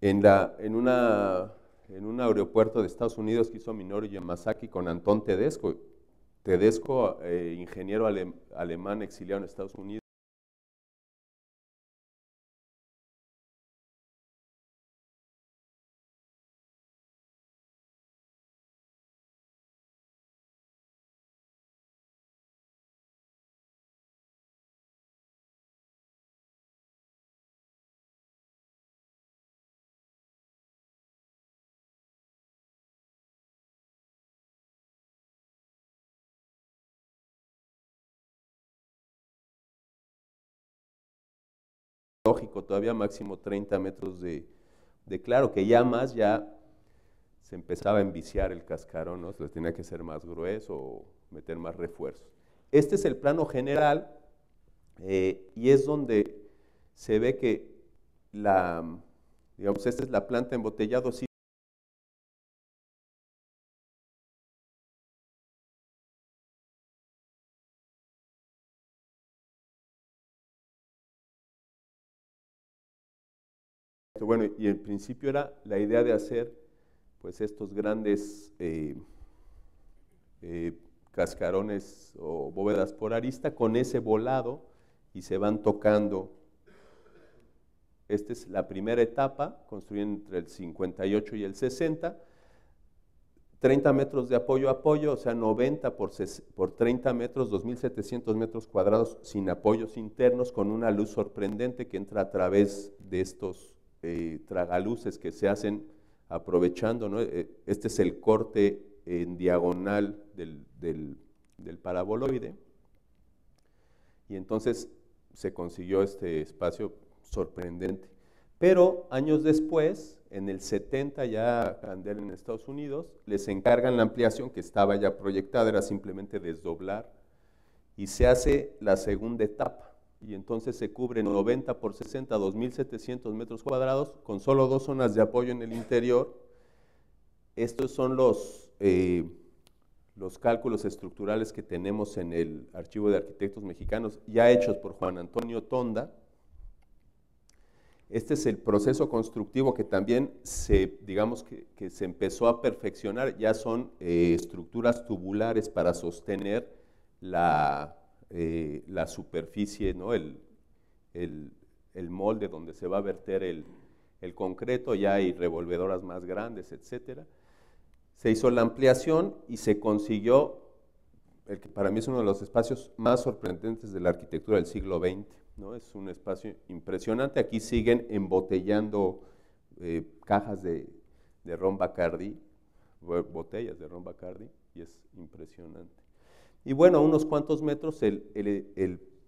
en, la, en, una, en un aeropuerto de Estados Unidos que hizo Minoru Yamasaki con Antón Tedesco. Tedesco, eh, ingeniero alemán exiliado en Estados Unidos, todavía máximo 30 metros de, claro, que ya más ya se empezaba a enviciar el cascarón, ¿no? se tenía que ser más grueso o meter más refuerzos. Este es el plano general eh, y es donde se ve que la, digamos, esta es la planta embotellado, sí bueno, y en principio era la idea de hacer pues estos grandes eh, eh, cascarones o bóvedas por arista con ese volado y se van tocando. Esta es la primera etapa, construida entre el 58 y el 60. 30 metros de apoyo a apoyo, o sea, 90 por 30 metros, 2.700 metros cuadrados sin apoyos internos, con una luz sorprendente que entra a través de estos eh, tragaluces que se hacen aprovechando, eh, este es el corte en diagonal del, paraboloide, y entonces se consiguió este espacio sorprendente. Pero años después, en el 70 ya en Estados Unidos, les encargan la ampliación que estaba ya proyectada, era simplemente desdoblar, y se hace la segunda etapa y entonces se cubre 90 por 60, 2.700 metros cuadrados, con solo dos zonas de apoyo en el interior. Estos son los, eh, los cálculos estructurales que tenemos en el Archivo de Arquitectos Mexicanos, ya hechos por Juan Antonio Tonda. Este es el proceso constructivo que también se, digamos que, se empezó a perfeccionar, ya son eh, estructuras tubulares para sostener la, eh, la superficie, ¿no? El, molde donde se va a verter el, concreto, ya hay revolvedoras más grandes, etcétera. Se hizo la ampliación y se consiguió el que para mí es uno de los espacios más sorprendentes de la arquitectura del siglo XX. ¿no? Es un espacio impresionante. Aquí siguen embotellando eh, cajas de, de Ron botellas de Ron Cardi y es impresionante. Y bueno, a unos cuantos metros el,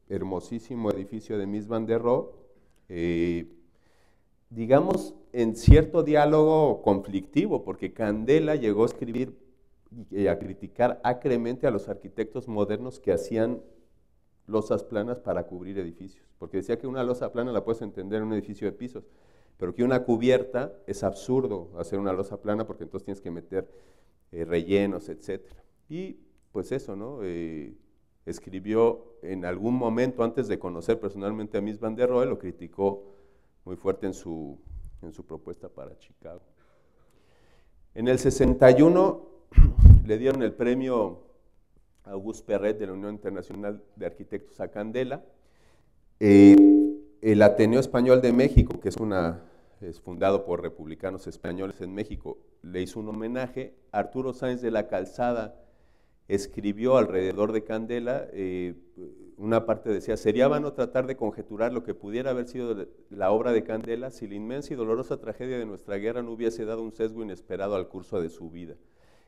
hermosísimo edificio de Miss Van der Rohe, eh, digamos, en cierto diálogo conflictivo, porque Candela llegó a escribir y a criticar acremente a los arquitectos modernos que hacían losas planas para cubrir edificios, porque decía que una losa plana la puedes entender en un edificio de pisos, pero que una cubierta es absurdo hacer una losa plana porque entonces tienes que meter eh, rellenos, etc. Y pues eso, ¿no? Eh, escribió en algún momento antes de conocer personalmente a Miss Van der Rohe, lo criticó muy fuerte en su, propuesta para Chicago. En el 61 le dieron el premio Auguste Perret de la Unión Internacional de Arquitectos a Candela. Eh, el Ateneo Español de México, que es, una, es fundado por republicanos españoles en México, le hizo un homenaje. Arturo Sáenz de la Calzada escribió alrededor de Candela, eh, una parte decía, sería vano tratar de conjeturar lo que pudiera haber sido la obra de Candela si la inmensa y dolorosa tragedia de nuestra guerra no hubiese dado un sesgo inesperado al curso de su vida.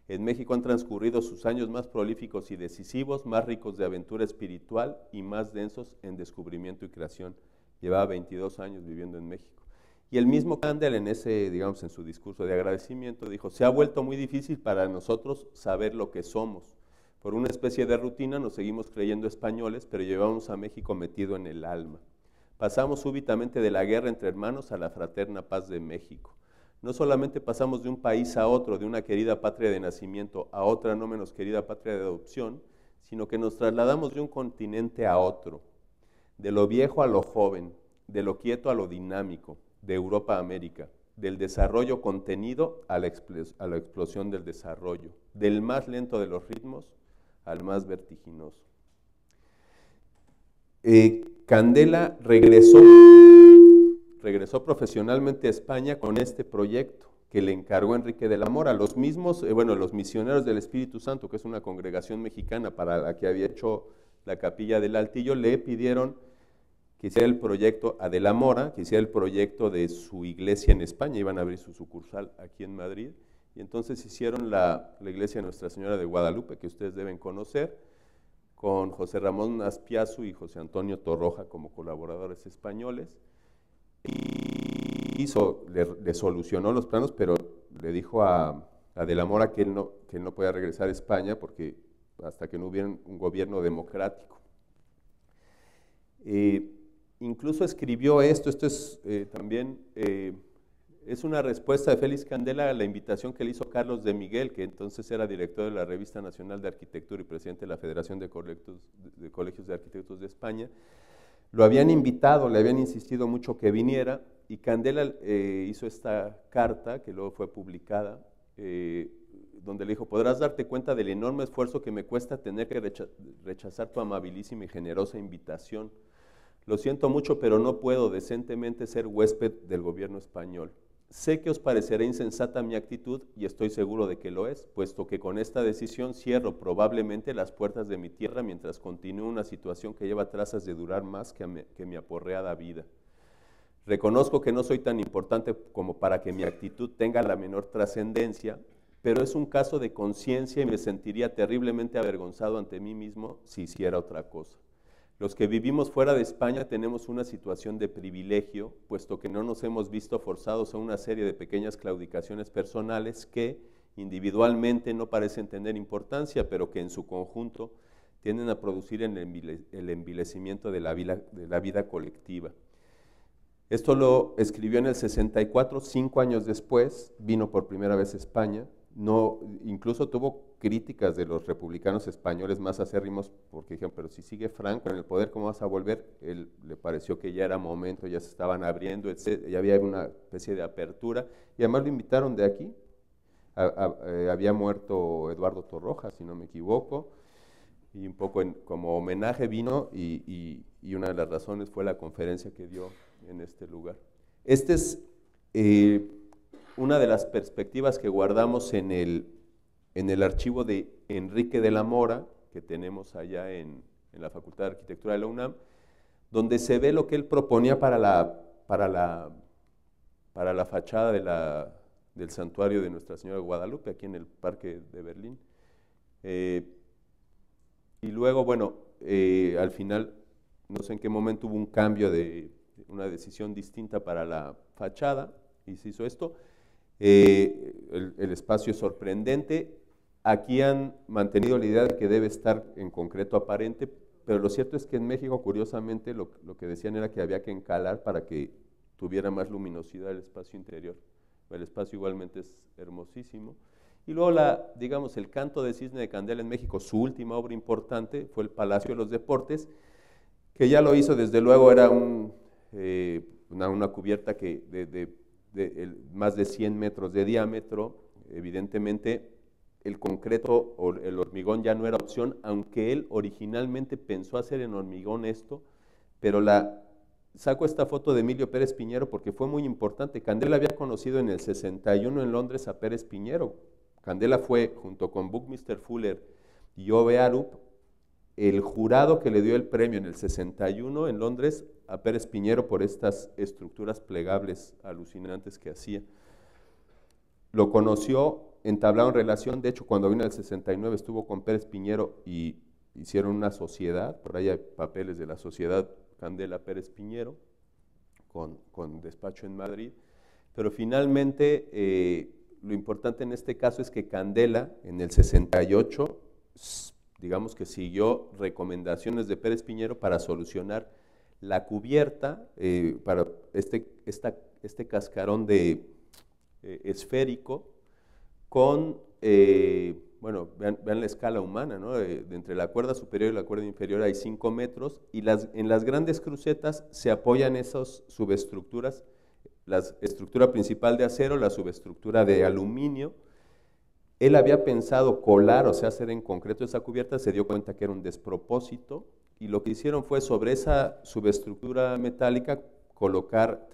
En México han transcurrido sus años más prolíficos y decisivos, más ricos de aventura espiritual y más densos en descubrimiento y creación. Llevaba 22 años viviendo en México. Y el mismo Candel, en ese, digamos, en su discurso de agradecimiento dijo, se ha vuelto muy difícil para nosotros saber lo que somos por una especie de rutina nos seguimos creyendo españoles, pero llevamos a México metido en el alma. Pasamos súbitamente de la guerra entre hermanos a la fraterna paz de México. No solamente pasamos de un país a otro, de una querida patria de nacimiento a otra no menos querida patria de adopción, sino que nos trasladamos de un continente a otro, de lo viejo a lo joven, de lo quieto a lo dinámico, de Europa a América, del desarrollo contenido a la, explosión del desarrollo, del más lento de los ritmos al más vertiginoso. Eh, Candela regresó, regresó profesionalmente a España con este proyecto que le encargó Enrique de la Mora, los mismos, eh, bueno, los misioneros del Espíritu Santo, que es una congregación mexicana para la que había hecho la capilla del Altillo, le pidieron que hiciera el proyecto a de la Mora, que hiciera el proyecto de su iglesia en España, iban a abrir su sucursal aquí en Madrid, y entonces hicieron la, iglesia de Nuestra Señora de Guadalupe, que ustedes deben conocer, con José Ramón Aspiazu y José Antonio Torroja como colaboradores españoles. Y le, solucionó los planos, pero le dijo a, De la Mora que él, no, que no podía regresar a España porque hasta que no hubiera un gobierno democrático. Eh, incluso escribió esto, esto es eh, también eh, es una respuesta de Félix Candela a la invitación que le hizo Carlos de Miguel, que entonces era director de la Revista Nacional de Arquitectura y presidente de la Federación de, Colegios de Arquitectos de España. Lo habían invitado, le habían insistido mucho que viniera y Candela eh, hizo esta carta que luego fue publicada, eh, donde le dijo, podrás darte cuenta del enorme esfuerzo que me cuesta tener que rechazar tu amabilísima y generosa invitación. Lo siento mucho, pero no puedo decentemente ser huésped del gobierno español. Sé que os parecerá insensata mi actitud y estoy seguro de que lo es, puesto que con esta decisión cierro probablemente las puertas de mi tierra mientras continúe una situación que lleva trazas de durar más que, que mi aporreada vida. Reconozco que no soy tan importante como para que mi actitud tenga la menor trascendencia, pero es un caso de conciencia y me sentiría terriblemente avergonzado ante mí mismo si hiciera otra cosa. Los que vivimos fuera de España tenemos una situación de privilegio, puesto que no nos hemos visto forzados a una serie de pequeñas claudicaciones personales que individualmente no parecen tener importancia, pero que en su conjunto tienden a producir el envilecimiento de la vida, colectiva. Esto lo escribió en el 64, cinco años después, vino por primera vez a España, no, incluso tuvo críticas de los republicanos españoles más acérrimos porque dijeron, pero si sigue Franco en el poder, ¿cómo vas a volver? Él le pareció que ya era momento, ya se estaban abriendo, ya había una especie de apertura y además lo invitaron de aquí. Eh, había muerto Eduardo Torroja, si no me equivoco, y un poco en, como homenaje vino y, una de las razones fue la conferencia que dio en este lugar. Este es... Eh, una de las perspectivas que guardamos en el, archivo de Enrique de la Mora, que tenemos allá en, la Facultad de Arquitectura de la UNAM, donde se ve lo que él proponía para la, fachada del santuario de Nuestra Señora de Guadalupe, aquí en el Parque de Berlín. Eh, y luego, bueno, eh, al final, no sé en qué momento hubo un cambio de una decisión distinta para la fachada y se hizo esto. Eh, el, espacio es sorprendente. Aquí han mantenido la idea de que debe estar en concreto aparente, pero lo cierto es que en México, curiosamente, lo, que decían era que había que encalar para que tuviera más luminosidad el espacio interior. El espacio igualmente es hermosísimo. Y luego, la, digamos, el canto de Cisne de Candela en México, su última obra importante fue el Palacio de los Deportes, que ya lo hizo, desde luego, era eh, una, cubierta que de más de 100 metros de diámetro, evidentemente el concreto o el hormigón ya no era opción, aunque él originalmente pensó hacer en hormigón esto, pero la saco esta foto de Emilio Pérez Piñero porque fue muy importante. Candela había conocido en el 61 en Londres a Pérez Piñero. Candela fue, junto con Buckminster Fuller y Ove Arup, el jurado que le dio el premio en el 61 en Londres a Pérez Piñero por estas estructuras plegables alucinantes que hacía. Lo conoció, entablaron relación, de hecho cuando vino el 69 estuvo con Pérez Piñero y hicieron una sociedad, por ahí hay papeles de la sociedad Candela Pérez Piñero, con, despacho en Madrid, pero finalmente eh, lo importante en este caso es que Candela en el 68, digamos que siguió recomendaciones de Pérez Piñero para solucionar la cubierta, eh, para este, este, cascarón de eh, esférico, con, eh, bueno, vean, la escala humana, entre la cuerda superior y la cuerda inferior hay 5 metros, y en las grandes crucetas se apoyan esas subestructuras, la estructura principal de acero, la subestructura de aluminio, él había pensado colar, o sea, hacer en concreto esa cubierta, se dio cuenta que era un despropósito y lo que hicieron fue sobre esa subestructura metálica colocar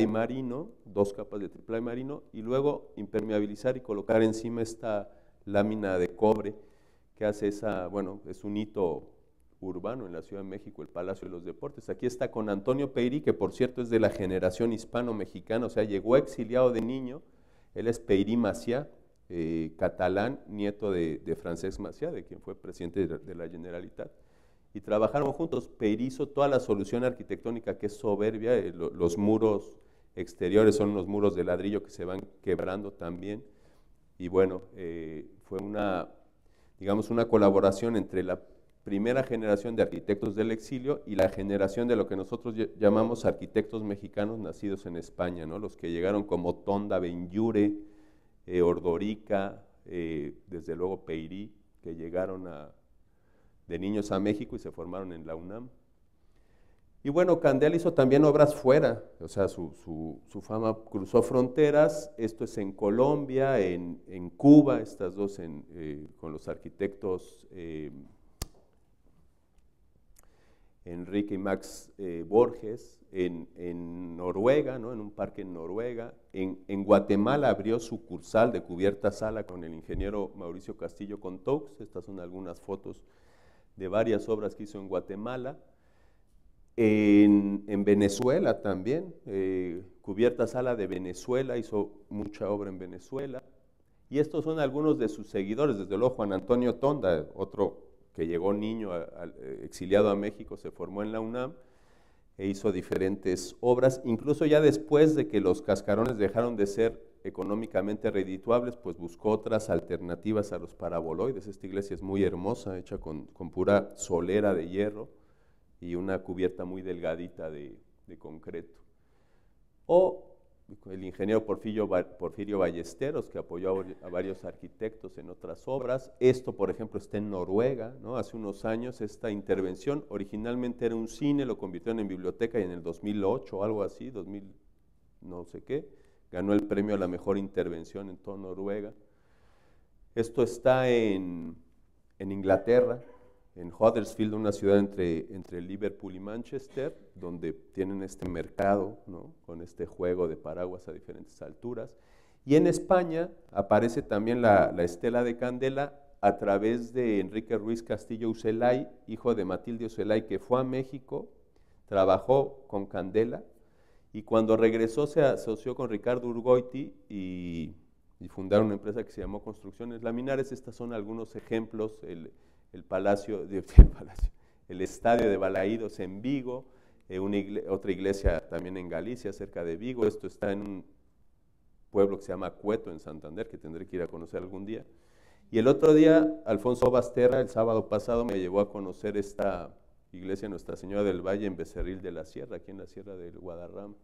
y marino, dos capas de triplay marino, y luego impermeabilizar y colocar encima esta lámina de cobre que hace esa, bueno, es un hito urbano en la Ciudad de México, el Palacio de los Deportes. Aquí está con Antonio Peiri, que por cierto es de la generación hispano-mexicana, o sea, llegó exiliado de niño, él es Peiri Maciá, eh, catalán, nieto de, de Francesc Maciá, de quien fue presidente de la Generalitat y trabajaron juntos. Perizo toda la solución arquitectónica que es soberbia, eh, los muros exteriores son unos muros de ladrillo que se van quebrando también. Y bueno, eh, fue una, digamos, una colaboración entre la primera generación de arquitectos del exilio y la generación de lo que nosotros llamamos arquitectos mexicanos nacidos en España, ¿no? los que llegaron como Tonda, Benyure, eh, Ordorica, desde luego Peirí, que llegaron a, de niños a México y se formaron en la UNAM. Y bueno, Candel hizo también obras fuera, o sea, su, fama cruzó fronteras, esto es en Colombia, en, Cuba, estas dos eh, con los arquitectos eh, Enrique y Max eh, Borges, en, Noruega, ¿no? en un parque en Noruega, en, Guatemala abrió su cursal de cubierta sala con el ingeniero Mauricio Castillo Contox, estas son algunas fotos de varias obras que hizo en Guatemala, en, Venezuela también, eh, Cubierta Sala de Venezuela, hizo mucha obra en Venezuela, y estos son algunos de sus seguidores, desde luego Juan Antonio Tonda, otro que llegó niño, eh, exiliado a México, se formó en la UNAM, e hizo diferentes obras, incluso ya después de que los cascarones dejaron de ser económicamente redituables, pues buscó otras alternativas a los paraboloides. Esta iglesia es muy hermosa, hecha con, pura solera de hierro y una cubierta muy delgadita de, concreto. O el ingeniero Porfirio, Ballesteros, que apoyó a, varios arquitectos en otras obras. Esto, por ejemplo, está en Noruega, ¿no? Hace unos años esta intervención originalmente era un cine, lo convirtieron en biblioteca y en el 2008 algo así, 2000 no sé qué, ganó el premio a la mejor intervención en toda Noruega. Esto está en, Inglaterra, en Huddersfield, una ciudad entre, entre Liverpool y Manchester, donde tienen este mercado con este juego de paraguas a diferentes alturas. Y en España aparece también la, la estela de candela a través de Enrique Ruiz Castillo Ucelay, hijo de Matilde Ucelay, que fue a México, trabajó con Candela y cuando regresó se asoció con Ricardo Urgoiti y, fundaron una empresa que se llamó Construcciones Laminares. Estos son algunos ejemplos, el, palacio, de, el el estadio de Balaídos en Vigo, eh, otra iglesia también en Galicia, cerca de Vigo. Esto está en un pueblo que se llama Cueto, en Santander, que tendré que ir a conocer algún día. Y el otro día, Alfonso Basterra, el sábado pasado, me llevó a conocer esta iglesia Nuestra Señora del Valle en Becerril de la Sierra, aquí en la Sierra del Guadarrama.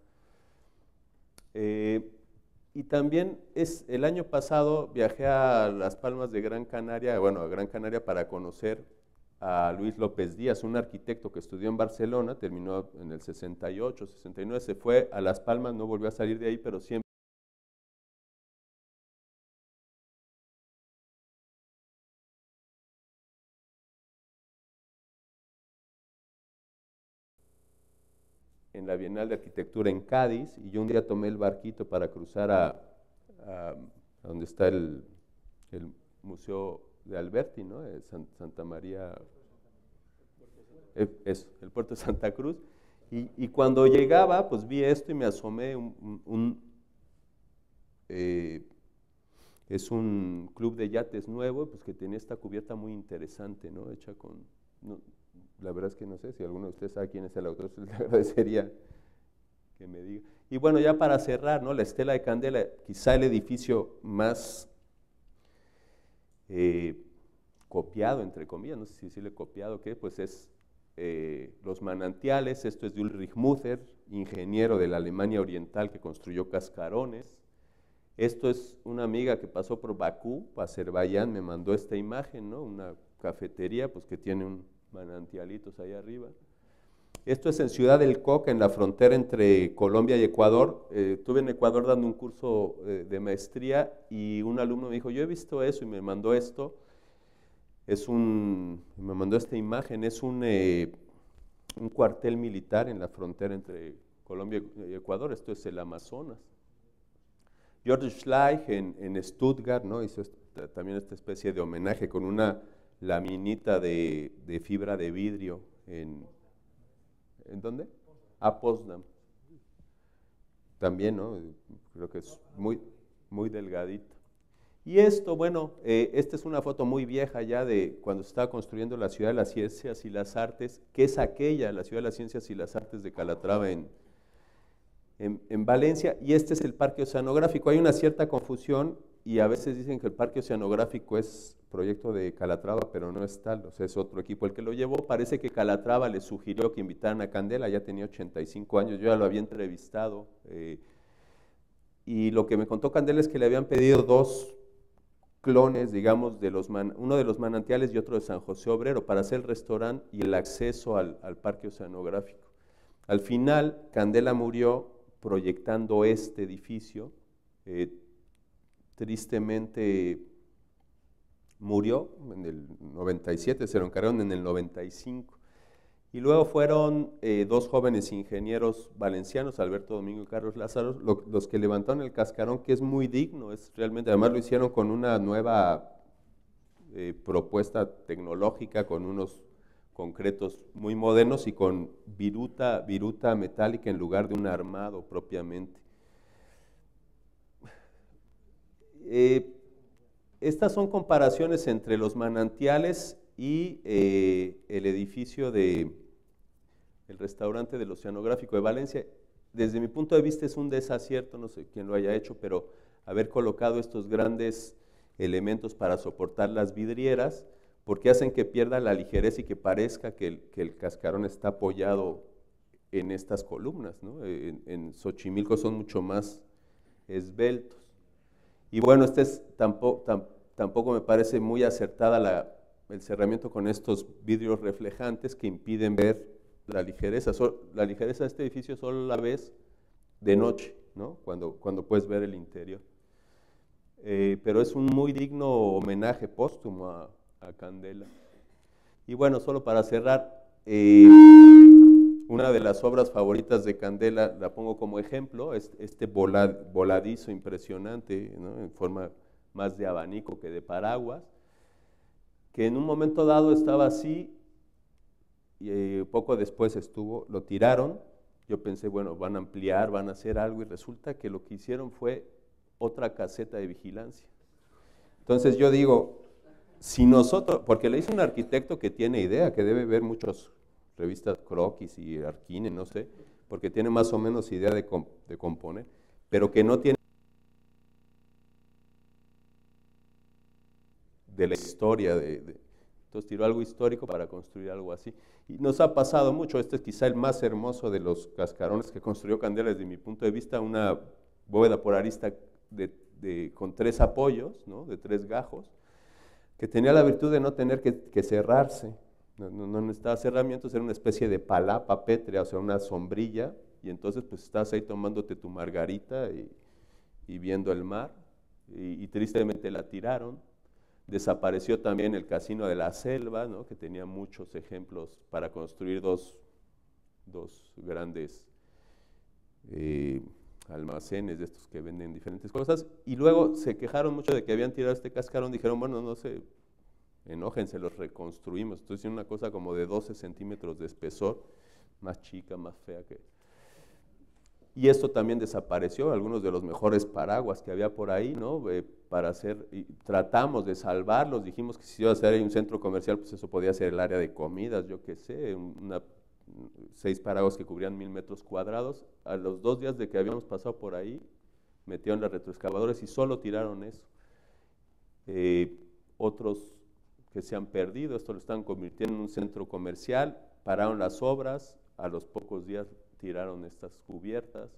Eh, y también es, el año pasado viajé a Las Palmas de Gran Canaria, bueno, a Gran Canaria para conocer a Luis López Díaz, un arquitecto que estudió en Barcelona, terminó en el 68, 69, se fue a Las Palmas, no volvió a salir de ahí, pero siempre la Bienal de Arquitectura en Cádiz y yo un día tomé el barquito para cruzar a, donde está el, Museo de Alberti, ¿no? Eh, Santa María, eh, eso, el puerto de Santa Cruz. Y, cuando llegaba, pues vi esto y me asomé un... Eh, es un club de yates nuevo, pues que tenía esta cubierta muy interesante, ¿no? Hecha con la verdad es que no sé, si alguno de ustedes sabe quién es el autor, le agradecería que me diga. Y bueno, ya para cerrar, ¿no? La Estela de Candela, quizá el edificio más eh, copiado, entre comillas, no sé si decirle copiado, o ¿qué? Pues es eh, Los Manantiales, esto es de Ulrich Muther, ingeniero de la Alemania Oriental que construyó cascarones. Esto es una amiga que pasó por Bakú, Azerbaiyán, me mandó esta imagen, ¿no? Una cafetería, pues que tiene un manantialitos ahí arriba. Esto es en Ciudad del Coca, en la frontera entre Colombia y Ecuador. Eh, estuve en Ecuador dando un curso eh, de maestría y un alumno me dijo, yo he visto eso y me mandó esto. Es un, me mandó esta imagen, es un, eh, un cuartel militar en la frontera entre Colombia y Ecuador. Esto es el Amazonas. George Schleich en, Stuttgart ¿no? hizo también esta especie de homenaje con una la de, de fibra de vidrio en... ¿En dónde? A ah, Potsdam. También, ¿no? Creo que es muy, muy delgadito. Y esto, bueno, eh, esta es una foto muy vieja ya de cuando se estaba construyendo la Ciudad de las Ciencias y las Artes, que es aquella, la Ciudad de las Ciencias y las Artes de Calatrava en, en Valencia, y este es el Parque Oceanográfico. Hay una cierta confusión y a veces dicen que el parque oceanográfico es proyecto de Calatrava, pero no es tal, es otro equipo. El que lo llevó parece que Calatrava le sugirió que invitaran a Candela, ya tenía 85 años, yo ya lo había entrevistado. Eh, y lo que me contó Candela es que le habían pedido dos clones, digamos, de los uno de los manantiales y otro de San José Obrero, para hacer el restaurante y el acceso al, parque oceanográfico. Al final, Candela murió proyectando este edificio. Eh, tristemente murió en el 97, se lo encargaron en el 95. Y luego fueron eh, dos jóvenes ingenieros valencianos, Alberto Domingo y Carlos Lázaro, los que levantaron el cascarón, que es muy digno, es realmente, además lo hicieron con una nueva eh, propuesta tecnológica, con unos concretos muy modernos y con viruta, viruta metálica en lugar de un armado propiamente. Eh, estas son comparaciones entre los manantiales y eh, el edificio de el restaurante del Oceanográfico de Valencia. Desde mi punto de vista es un desacierto, no sé quién lo haya hecho, pero haber colocado estos grandes elementos para soportar las vidrieras, porque hacen que pierda la ligereza y que parezca que el, cascarón está apoyado en estas columnas. en Xochimilco son mucho más esbeltos. Y bueno, este tampoco, tampoco me parece muy acertada el cerramiento con estos vidrios reflejantes que impiden ver la ligereza. la ligereza de este edificio solo la ves de noche, ¿no? cuando, cuando puedes ver el interior. Eh, pero es un muy digno homenaje póstumo a, Candela. Y bueno, solo para cerrar, eh, una de las obras favoritas de Candela, la pongo como ejemplo, es este voladizo impresionante, en forma más de abanico que de paraguas, que en un momento dado estaba así y eh, poco después estuvo, lo tiraron. Yo pensé, bueno, van a ampliar, van a hacer algo y resulta que lo que hicieron fue otra caseta de vigilancia. Entonces yo digo, si nosotros, porque le hice un arquitecto que tiene idea, que debe ver muchos revistas Croquis y Arquine, no sé, porque tiene más o menos idea de, de componer, pero que no tiene de la historia. De, entonces tiró algo histórico para construir algo así. Y nos ha pasado mucho, este es quizá el más hermoso de los cascarones que construyó Candela desde mi punto de vista, una bóveda por arista con tres apoyos, ¿no? de tres gajos, que tenía la virtud de no tener que cerrarse no, no, necesitabas herramientas, era una especie de palapa pétrea, o sea, una sombrilla, y entonces pues estás ahí tomándote tu margarita y, viendo el mar, y, tristemente la tiraron. Desapareció también el casino de la selva, ¿no? que tenía muchos ejemplos para construir dos, grandes eh, almacenes de estos que venden diferentes cosas. Y luego se quejaron mucho de que habían tirado este cascarón, dijeron, bueno, no sé, enójense, los reconstruimos. Entonces una cosa como de 12 centímetros de espesor, más chica, más fea que... Y esto también desapareció, algunos de los mejores paraguas que había por ahí, ¿no? Eh, para hacer, tratamos de salvarlos, dijimos que si iba a ser un centro comercial, pues eso podía ser el área de comidas, yo qué sé, seis paraguas que cubrían mil metros cuadrados. A los dos días de que habíamos pasado por ahí, metieron las retroexcavadoras y solo tiraron eso. Eh, otros que se han perdido, esto lo están convirtiendo en un centro comercial, pararon las obras, a los pocos días tiraron estas cubiertas.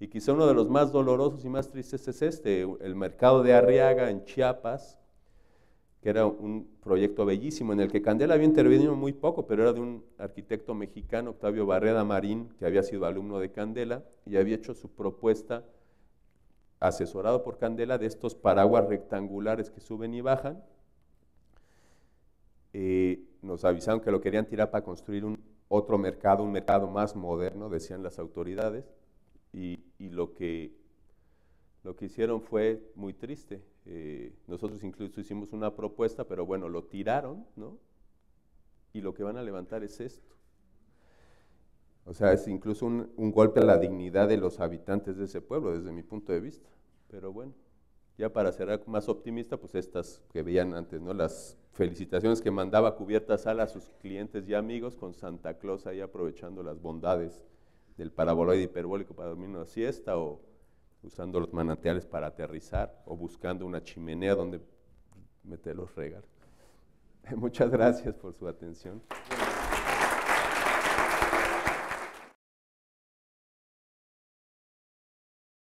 Y quizá uno de los más dolorosos y más tristes es este, el mercado de Arriaga en Chiapas, que era un proyecto bellísimo en el que Candela había intervenido muy poco, pero era de un arquitecto mexicano, Octavio Barreda Marín, que había sido alumno de Candela y había hecho su propuesta, asesorado por Candela, de estos paraguas rectangulares que suben y bajan, nos avisaron que lo querían tirar para construir un otro mercado, un mercado más moderno, decían las autoridades, y, lo, que, lo que hicieron fue muy triste. Eh, nosotros incluso hicimos una propuesta, pero bueno, lo tiraron, ¿no? Y lo que van a levantar es esto. O sea, es incluso un golpe a la dignidad de los habitantes de ese pueblo, desde mi punto de vista. Pero bueno. Ya para ser más optimista, pues estas que veían antes, ¿no? Las felicitaciones que mandaba cubiertas a sus clientes y amigos con Santa Claus ahí aprovechando las bondades del paraboloide hiperbólico para dormir una siesta o usando los manantiales para aterrizar o buscando una chimenea donde meter los regalos. Muchas gracias por su atención.